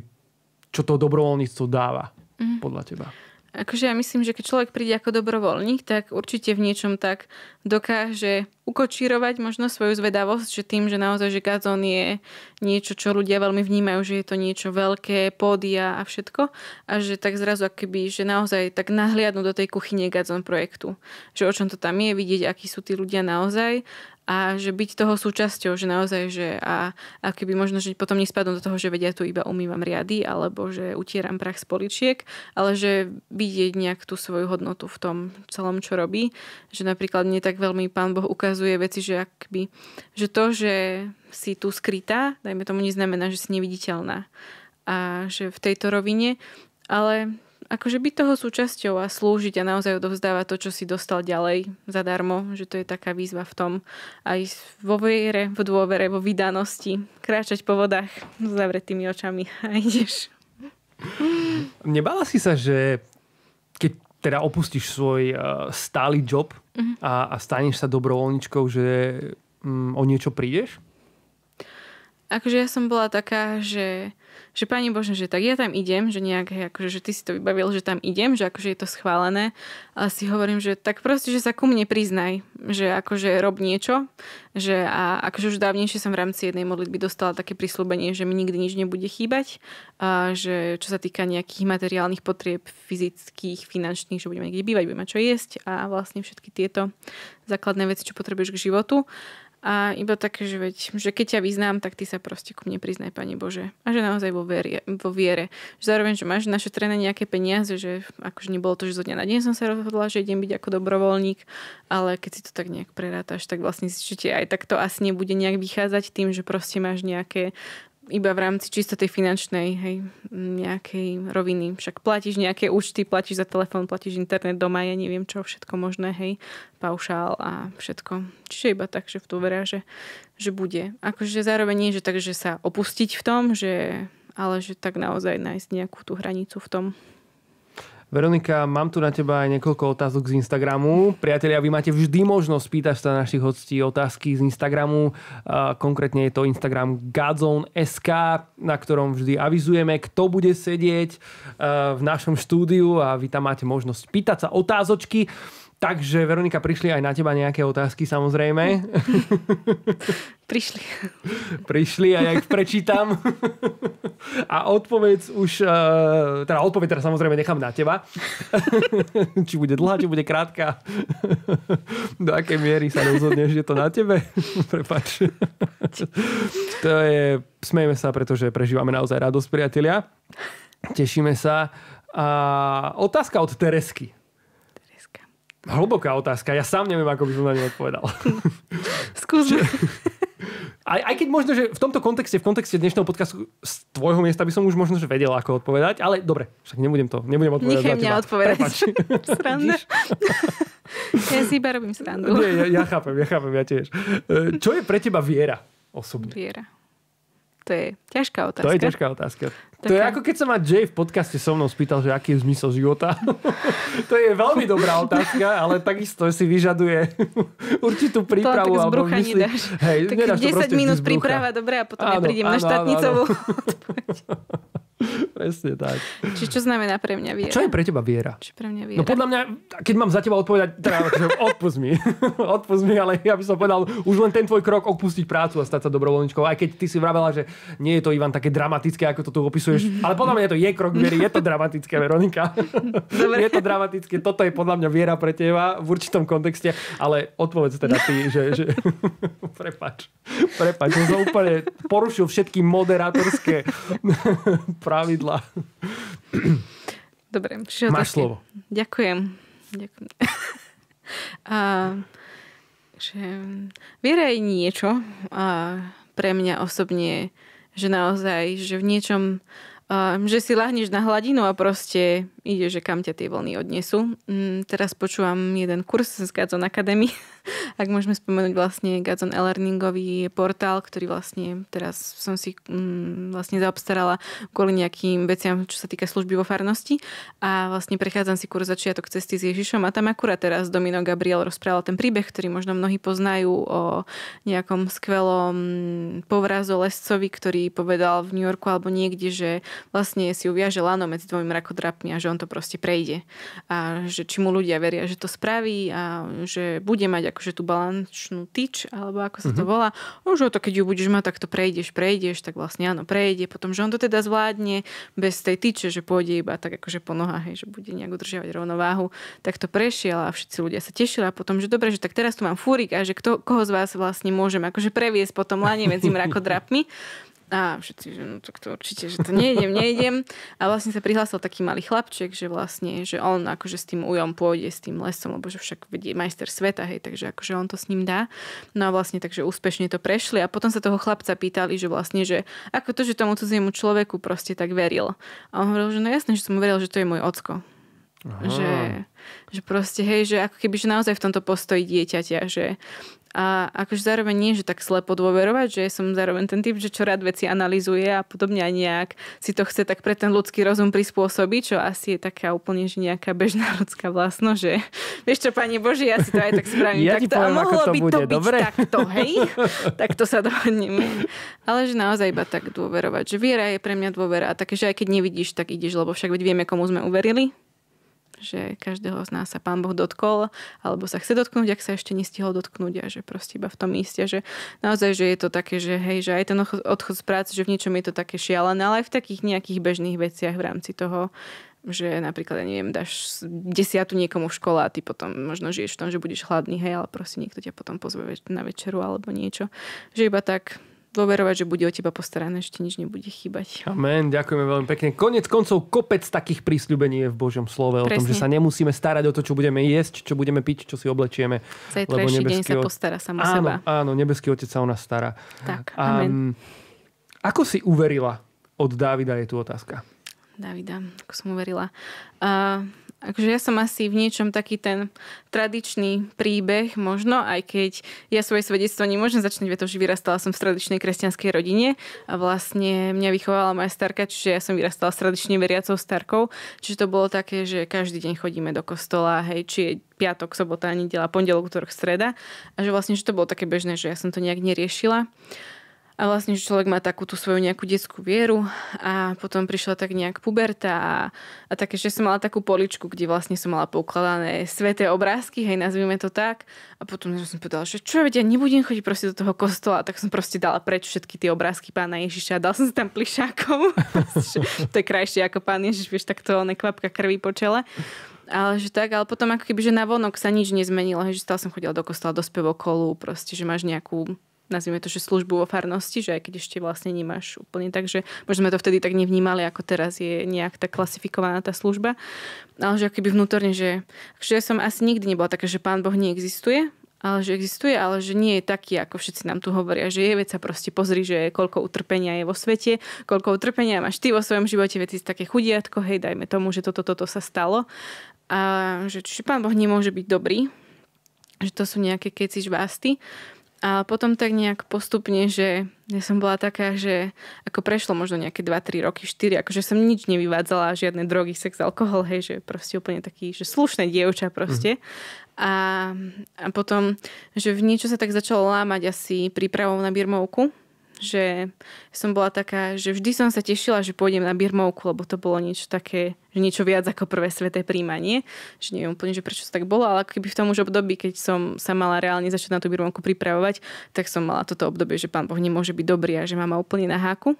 čo to dobrovoľníctvo dáva mm. podľa teba? Akože ja myslím, že keď človek príde ako dobrovoľník, tak určite v niečom tak dokáže ukočírovať možno svoju zvedavosť, že tým, že naozaj, že gazón je niečo, čo ľudia veľmi vnímajú, že je to niečo veľké, pódia a všetko. A že tak zrazu akoby, že naozaj tak nahliadnú do tej kuchyne gazón projektu. Že o čom to tam je, vidieť, akí sú tí ľudia naozaj a že byť toho súčasťou, že naozaj, že a, a keby možno, že potom nespadnú do toho, že vedia tu iba umývam riady alebo že utieram prach z poličiek, ale že vidieť nejak tú svoju hodnotu v tom celom, čo robí. Že napríklad nie tak veľmi pán Boh ukazuje veci, že akby, že to, že si tu skrytá, dajme tomu, neznamená, že si neviditeľná. A že v tejto rovine, ale akože byť toho súčasťou a slúžiť a naozaj odovzdávať to, čo si dostal ďalej zadarmo, že to je taká výzva v tom aj vo viere, v dôvere, vo vydanosti, kráčať po vodách s zavretými očami a ideš. Nebala si sa, že keď teda opustíš svoj eh, stály job mhm. a, a staneš sa dobrovoľničkou, že mm, o niečo prídeš? akože ja som bola taká, že, že pani Bože, že tak ja tam idem, že nejak, akože, že ty si to vybavil, že tam idem, že akože je to schválené, ale si hovorím, že tak proste, že sa ku mne priznaj, že akože rob niečo, že a akože už dávnejšie som v rámci jednej modlitby dostala také prislúbenie, že mi nikdy nič nebude chýbať, a že čo sa týka nejakých materiálnych potrieb fyzických, finančných, že budeme niekde bývať, budeme mať čo jesť a vlastne všetky tieto základné veci, čo potrebuješ k životu. A iba také, že, veď, že keď ťa vyznám, tak ty sa proste ku mne priznaj, Pane Bože. A že naozaj vo, verie, vo viere. Že zároveň, že máš naše trené nejaké peniaze, že akože nebolo to, že zo dňa na deň som sa rozhodla, že idem byť ako dobrovoľník, ale keď si to tak nejak prerátaš, tak vlastne si že aj tak to asi nebude nejak vychádzať tým, že proste máš nejaké iba v rámci čisto tej finančnej hej, nejakej roviny. Však platíš nejaké účty, platíš za telefón, platíš internet doma, ja neviem čo, všetko možné, hej, paušál a všetko. Čiže iba tak, že v tú vera, že, že bude. Akože zároveň nie, že takže sa opustiť v tom, že, ale že tak naozaj nájsť nejakú tú hranicu v tom. Veronika, mám tu na teba aj niekoľko otázok z Instagramu. Priatelia, vy máte vždy možnosť pýtať sa našich hostí otázky z Instagramu. Konkrétne je to Instagram godzone.sk, na ktorom vždy avizujeme, kto bude sedieť e, v našom štúdiu a vy tam máte možnosť pýtať sa otázočky. Takže Veronika, prišli aj na teba nejaké otázky samozrejme. Prišli. Prišli a ja ich prečítam. A odpoveď už, eh, teda odpoveď teraz samozrejme nechám na teba. Či bude dlhá, či bude krátka. Do akej miery sa rozhodneš, je to na tebe? Prepač. To je, smejme sa, pretože prežívame naozaj radosť, priatelia. Tešíme sa. A otázka od Teresky. Hlboká otázka. Ja sám neviem, ako by som na ňu odpovedal. Skúsme. Aj, aj keď možno, že v tomto kontexte, v kontexte dnešného podcastu z tvojho miesta by som už možno, že vedel, ako odpovedať, ale dobre, však nebudem to, nebudem odpovedať Nechaj mňa odpovedať. Sranda. ja si iba robím srandu. Nie, ja, ja chápem, ja chápem, ja tiež. E, čo je pre teba viera osobne? Viera. To je ťažká otázka. To je ťažká otázka. Taká... To je ako keď sa ma Jay v podcaste so mnou spýtal, že aký je zmysel života. to je veľmi dobrá otázka, ale takisto si vyžaduje určitú prípravu. To alebo myslí... dáš. Hej, tak 10 minút príprava, dobre, a potom áno, ja prídem áno, na štátnicovú áno, áno. Presne tak. Čiže čo znamená pre mňa viera? A čo je pre teba viera? Čo pre mňa viera? No podľa mňa, keď mám za teba odpovedať, teda, odpust mi. odpust mi, ale ja by som povedal, už len ten tvoj krok opustiť prácu a stať sa dobrovoľničkou. Aj keď ty si vravela, že nie je to Ivan také dramatické, ako to tu opisuješ. Ale podľa mňa to je krok viery, je to dramatické, Veronika. je to dramatické, toto je podľa mňa viera pre teba v určitom kontexte, ale odpovedz teda ty, že... že... prepač, prepač, som úplne porušil všetky moderátorské pravidla. Dobre, čiže Máš otázky. slovo. Ďakujem. Ďakujem. a, že viera je niečo a pre mňa osobne, že naozaj, že v niečom Um, že si lahneš na hladinu a proste ide, že kam ťa tie vlny odnesú. Um, teraz počúvam jeden kurz z Gazon Academy, ak môžeme spomenúť vlastne Gazon e-learningový portál, ktorý vlastne teraz som si um, vlastne zaobstarala kvôli nejakým veciam, čo sa týka služby vo farnosti a vlastne prechádzam si kurz začiatok cesty s Ježišom a tam akurát teraz Domino Gabriel rozprával ten príbeh, ktorý možno mnohí poznajú o nejakom skvelom mm, povrazo lescovi, ktorý povedal v New Yorku alebo niekde, že vlastne si uviaže lano medzi dvomi mrakodrapmi a že on to proste prejde. A že či mu ľudia veria, že to spraví a že bude mať akože tú balančnú tyč, alebo ako sa mm-hmm. to mhm. volá. No, že to keď ju budeš mať, tak to prejdeš, prejdeš, tak vlastne áno, prejde. Potom, že on to teda zvládne bez tej tyče, že pôjde iba tak akože po nohách, že bude nejak udržiavať rovnováhu, tak to prešiel a všetci ľudia sa tešili a potom, že dobre, že tak teraz tu mám fúrik a že kto, koho z vás vlastne môžem akože previesť potom lane medzi mrakodrapmi. a všetci, že no tak to určite, že to nejdem, nejdem. A vlastne sa prihlásil taký malý chlapček, že vlastne, že on akože s tým ujom pôjde, s tým lesom, lebo že však vedie majster sveta, hej, takže akože on to s ním dá. No a vlastne takže úspešne to prešli a potom sa toho chlapca pýtali, že vlastne, že ako to, že tomu cudziemu človeku proste tak veril. A on hovoril, že no jasne, že som veril, že to je môj ocko. Aha. Že, že proste, hej, že ako keby, že naozaj v tomto postoji dieťaťa, že, a akože zároveň nie, že tak slepo dôverovať, že som zároveň ten typ, že čo rád veci analizuje a podobne aj nejak si to chce tak pre ten ľudský rozum prispôsobiť, čo asi je taká úplne že nejaká bežná ľudská vlastnosť, že vieš čo, pani Bože, ja si to aj tak spravím ja takto poviem, a mohlo to by bude, to byť dobre? takto, hej? to sa dohodneme. Ale že naozaj iba tak dôverovať, že viera je pre mňa dôvera a také, že aj keď nevidíš, tak ideš, lebo však veď vieme, komu sme uverili že každého z nás sa pán Boh dotkol, alebo sa chce dotknúť, ak sa ešte nestihol dotknúť a že proste iba v tom iste, že naozaj, že je to také, že hej, že aj ten odchod z práce, že v niečom je to také šialené, ale aj v takých nejakých bežných veciach v rámci toho, že napríklad, ja neviem, dáš desiatu niekomu v škole a ty potom možno žiješ v tom, že budeš hladný hej, ale proste niekto ťa potom pozve na večeru alebo niečo. Že iba tak dôverovať, že bude o teba postarané, že ti nič nebude chýbať. Amen, ďakujeme veľmi pekne. Konec koncov kopec takých prísľubení je v Božom slove Presne. o tom, že sa nemusíme starať o to, čo budeme jesť, čo budeme piť, čo si oblečieme. Zajtrajší deň sa postará sama o seba. Áno, nebeský otec sa o nás stará. Tak, amen. ako si uverila od Dávida je tu otázka. Davida, ako som uverila. Uh, Akože ja som asi v niečom taký ten tradičný príbeh, možno, aj keď ja svoje svedectvo nemôžem začať, pretože vyrastala som v tradičnej kresťanskej rodine a vlastne mňa vychovala moja starka, čiže ja som vyrastala s tradične veriacou starkou, čiže to bolo také, že každý deň chodíme do kostola, hej, či je piatok, sobota, nedela, pondelok, útorok, streda a že vlastne, že to bolo také bežné, že ja som to nejak neriešila. A vlastne, že človek má takú tú svoju nejakú detskú vieru a potom prišla tak nejak puberta a, a také, že som mala takú poličku, kde vlastne som mala poukladané sveté obrázky, hej, nazvime to tak. A potom som povedala, že čo, vedia, ja nebudem chodiť proste do toho kostola, tak som proste dala preč všetky tie obrázky pána Ježiša a dal som si tam plišákov. to je krajšie ako pán Ježiš, vieš, tak to nekvapka krvi po čele ale že tak, ale potom ako keby, že na vonok sa nič nezmenilo, hej, že stále som chodila do kostola, do spevokolu, proste, že máš nejakú nazvime to, že službu vo farnosti, že aj keď ešte vlastne nemáš úplne tak, že možno sme to vtedy tak nevnímali, ako teraz je nejak tak klasifikovaná tá služba, ale že keby vnútorne, že, že ja som asi nikdy nebola taká, že pán Boh neexistuje, ale že existuje, ale že nie je taký, ako všetci nám tu hovoria, že je vec sa proste pozri, že koľko utrpenia je vo svete, koľko utrpenia máš ty vo svojom živote, veci také chudiatko, hej, dajme tomu, že toto, toto sa stalo. A že či pán Boh nemôže byť dobrý, že to sú nejaké keci žvásty. A potom tak nejak postupne, že ja som bola taká, že ako prešlo možno nejaké 2-3 roky, 4, akože som nič nevyvádzala, žiadne drogy, sex, alkohol, hej, že proste úplne taký, že slušné dievča proste. Mm. A, a potom, že v niečo sa tak začalo lámať asi prípravou na birmovku, že som bola taká, že vždy som sa tešila, že pôjdem na Birmovku, lebo to bolo niečo také, že niečo viac ako prvé sveté príjmanie. Že neviem úplne, že prečo to tak bolo, ale keby v tom už období, keď som sa mala reálne začať na tú Birmovku pripravovať, tak som mala toto obdobie, že pán Boh nemôže byť dobrý a že má ma úplne na háku.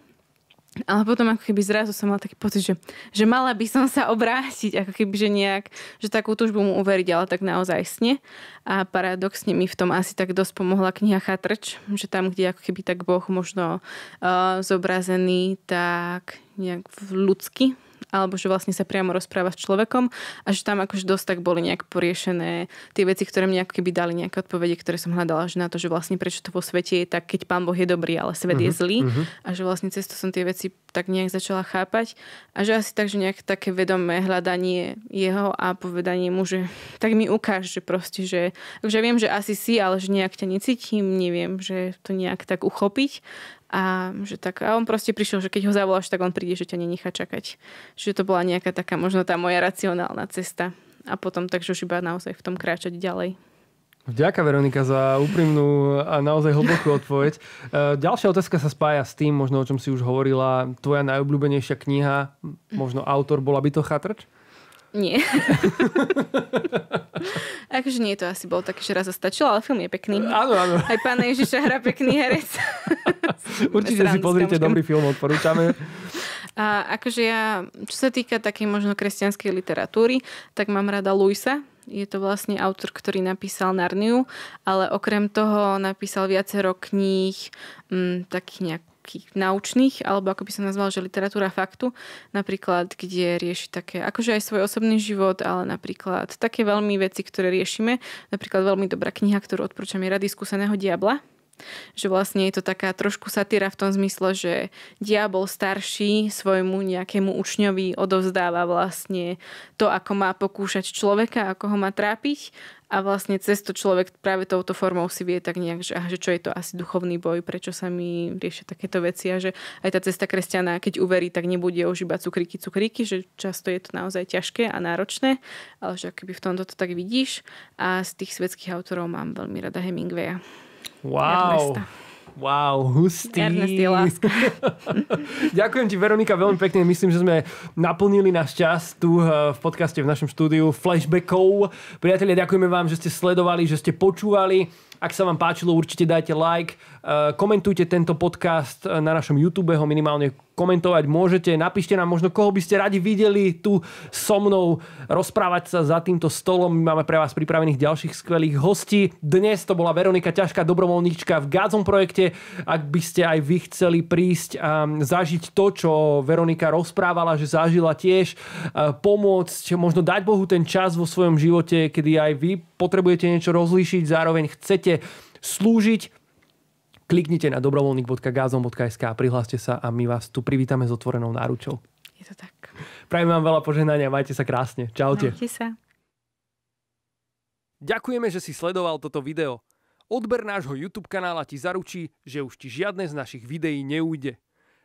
Ale potom ako keby zrazu som mala taký pocit, že, že mala by som sa obrátiť, ako keby, že nejak, že takú túžbu mu uveriť, ale tak naozaj sne. A paradoxne mi v tom asi tak dosť pomohla kniha Chatrč, že tam, kde ako keby tak Boh možno uh, zobrazený tak nejak v ľudsky, alebo že vlastne sa priamo rozpráva s človekom a že tam akože dosť tak boli nejak poriešené tie veci, ktoré mi ako keby dali nejaké odpovede, ktoré som hľadala, že na to, že vlastne prečo to vo svete je tak, keď pán Boh je dobrý, ale svet uh-huh, je mhm, zlý uh-huh. a že vlastne cez to som tie veci tak nejak začala chápať a že asi tak, že nejak také vedomé hľadanie jeho a povedanie mu, že tak mi ukáž, že proste, že, že viem, že asi si, ale že nejak ťa necítim, neviem, že to nejak tak uchopiť a, že tak, a on proste prišiel, že keď ho zavoláš, tak on príde, že ťa nenechá čakať. Čiže to bola nejaká taká možno tá moja racionálna cesta. A potom takže už iba naozaj v tom kráčať ďalej. Ďakujem Veronika za úprimnú a naozaj hlbokú odpoveď. E, ďalšia otázka sa spája s tým, možno o čom si už hovorila, tvoja najobľúbenejšia kniha, možno autor, bola by to Chatrč? Nie. akože nie, to asi bolo také, že raz stačilo, ale film je pekný. Áno, áno. Aj pán Ježiša hra pekný herec. Určite si pozrite, dobrý film odporúčame. A akože ja, čo sa týka takej možno kresťanskej literatúry, tak mám rada Luisa. Je to vlastne autor, ktorý napísal Narniu, ale okrem toho napísal viacero kníh, m, mm, takých nejak takých naučných, alebo ako by sa nazval, že literatúra faktu, napríklad, kde rieši také, akože aj svoj osobný život, ale napríklad také veľmi veci, ktoré riešime, napríklad veľmi dobrá kniha, ktorú odporúčam je Rady skúseného diabla, že vlastne je to taká trošku satyra v tom zmysle, že diabol starší svojmu nejakému učňovi odovzdáva vlastne to, ako má pokúšať človeka, ako ho má trápiť a vlastne cez to človek práve touto formou si vie tak nejak, že, že čo je to asi duchovný boj, prečo sa mi riešia takéto veci a že aj tá cesta kresťana, keď uverí, tak nebude už iba cukriky, cukriky, že často je to naozaj ťažké a náročné, ale že keby v tomto to tak vidíš a z tých svetských autorov mám veľmi rada Hemingwaya. Wow. Wow, hustý. je láska. Ďakujem ti, Veronika, veľmi pekne. Myslím, že sme naplnili náš čas tu eh, v podcaste v našom štúdiu Flashbackov. Priatelia, ďakujeme vám, že ste sledovali, že ste počúvali. Ak sa vám páčilo, určite dajte like, eh, komentujte tento podcast eh, na našom YouTube, ho minimálne komentovať môžete. Napíšte nám možno, koho by ste radi videli tu so mnou rozprávať sa za týmto stolom. My máme pre vás pripravených ďalších skvelých hostí. Dnes to bola Veronika Ťažká, dobrovoľníčka v Gádzom projekte. Ak by ste aj vy chceli prísť a mm, zažiť to, čo Veronika rozprávala, že zažila tiež, eh, pomôcť, možno dať Bohu ten čas vo svojom živote, kedy aj vy potrebujete niečo rozlíšiť, zároveň chcete chcete slúžiť, kliknite na dobrovoľník.gazom.sk a prihláste sa a my vás tu privítame s otvorenou náručou. Je to tak. Prajem vám veľa požehnania, majte sa krásne. Čaute. Majte sa. Ďakujeme, že si sledoval toto video. Odber nášho YouTube kanála ti zaručí, že už ti žiadne z našich videí neújde.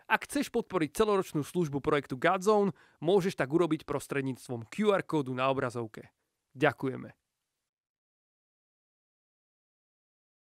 Ak chceš podporiť celoročnú službu projektu Godzone, môžeš tak urobiť prostredníctvom QR kódu na obrazovke. Ďakujeme.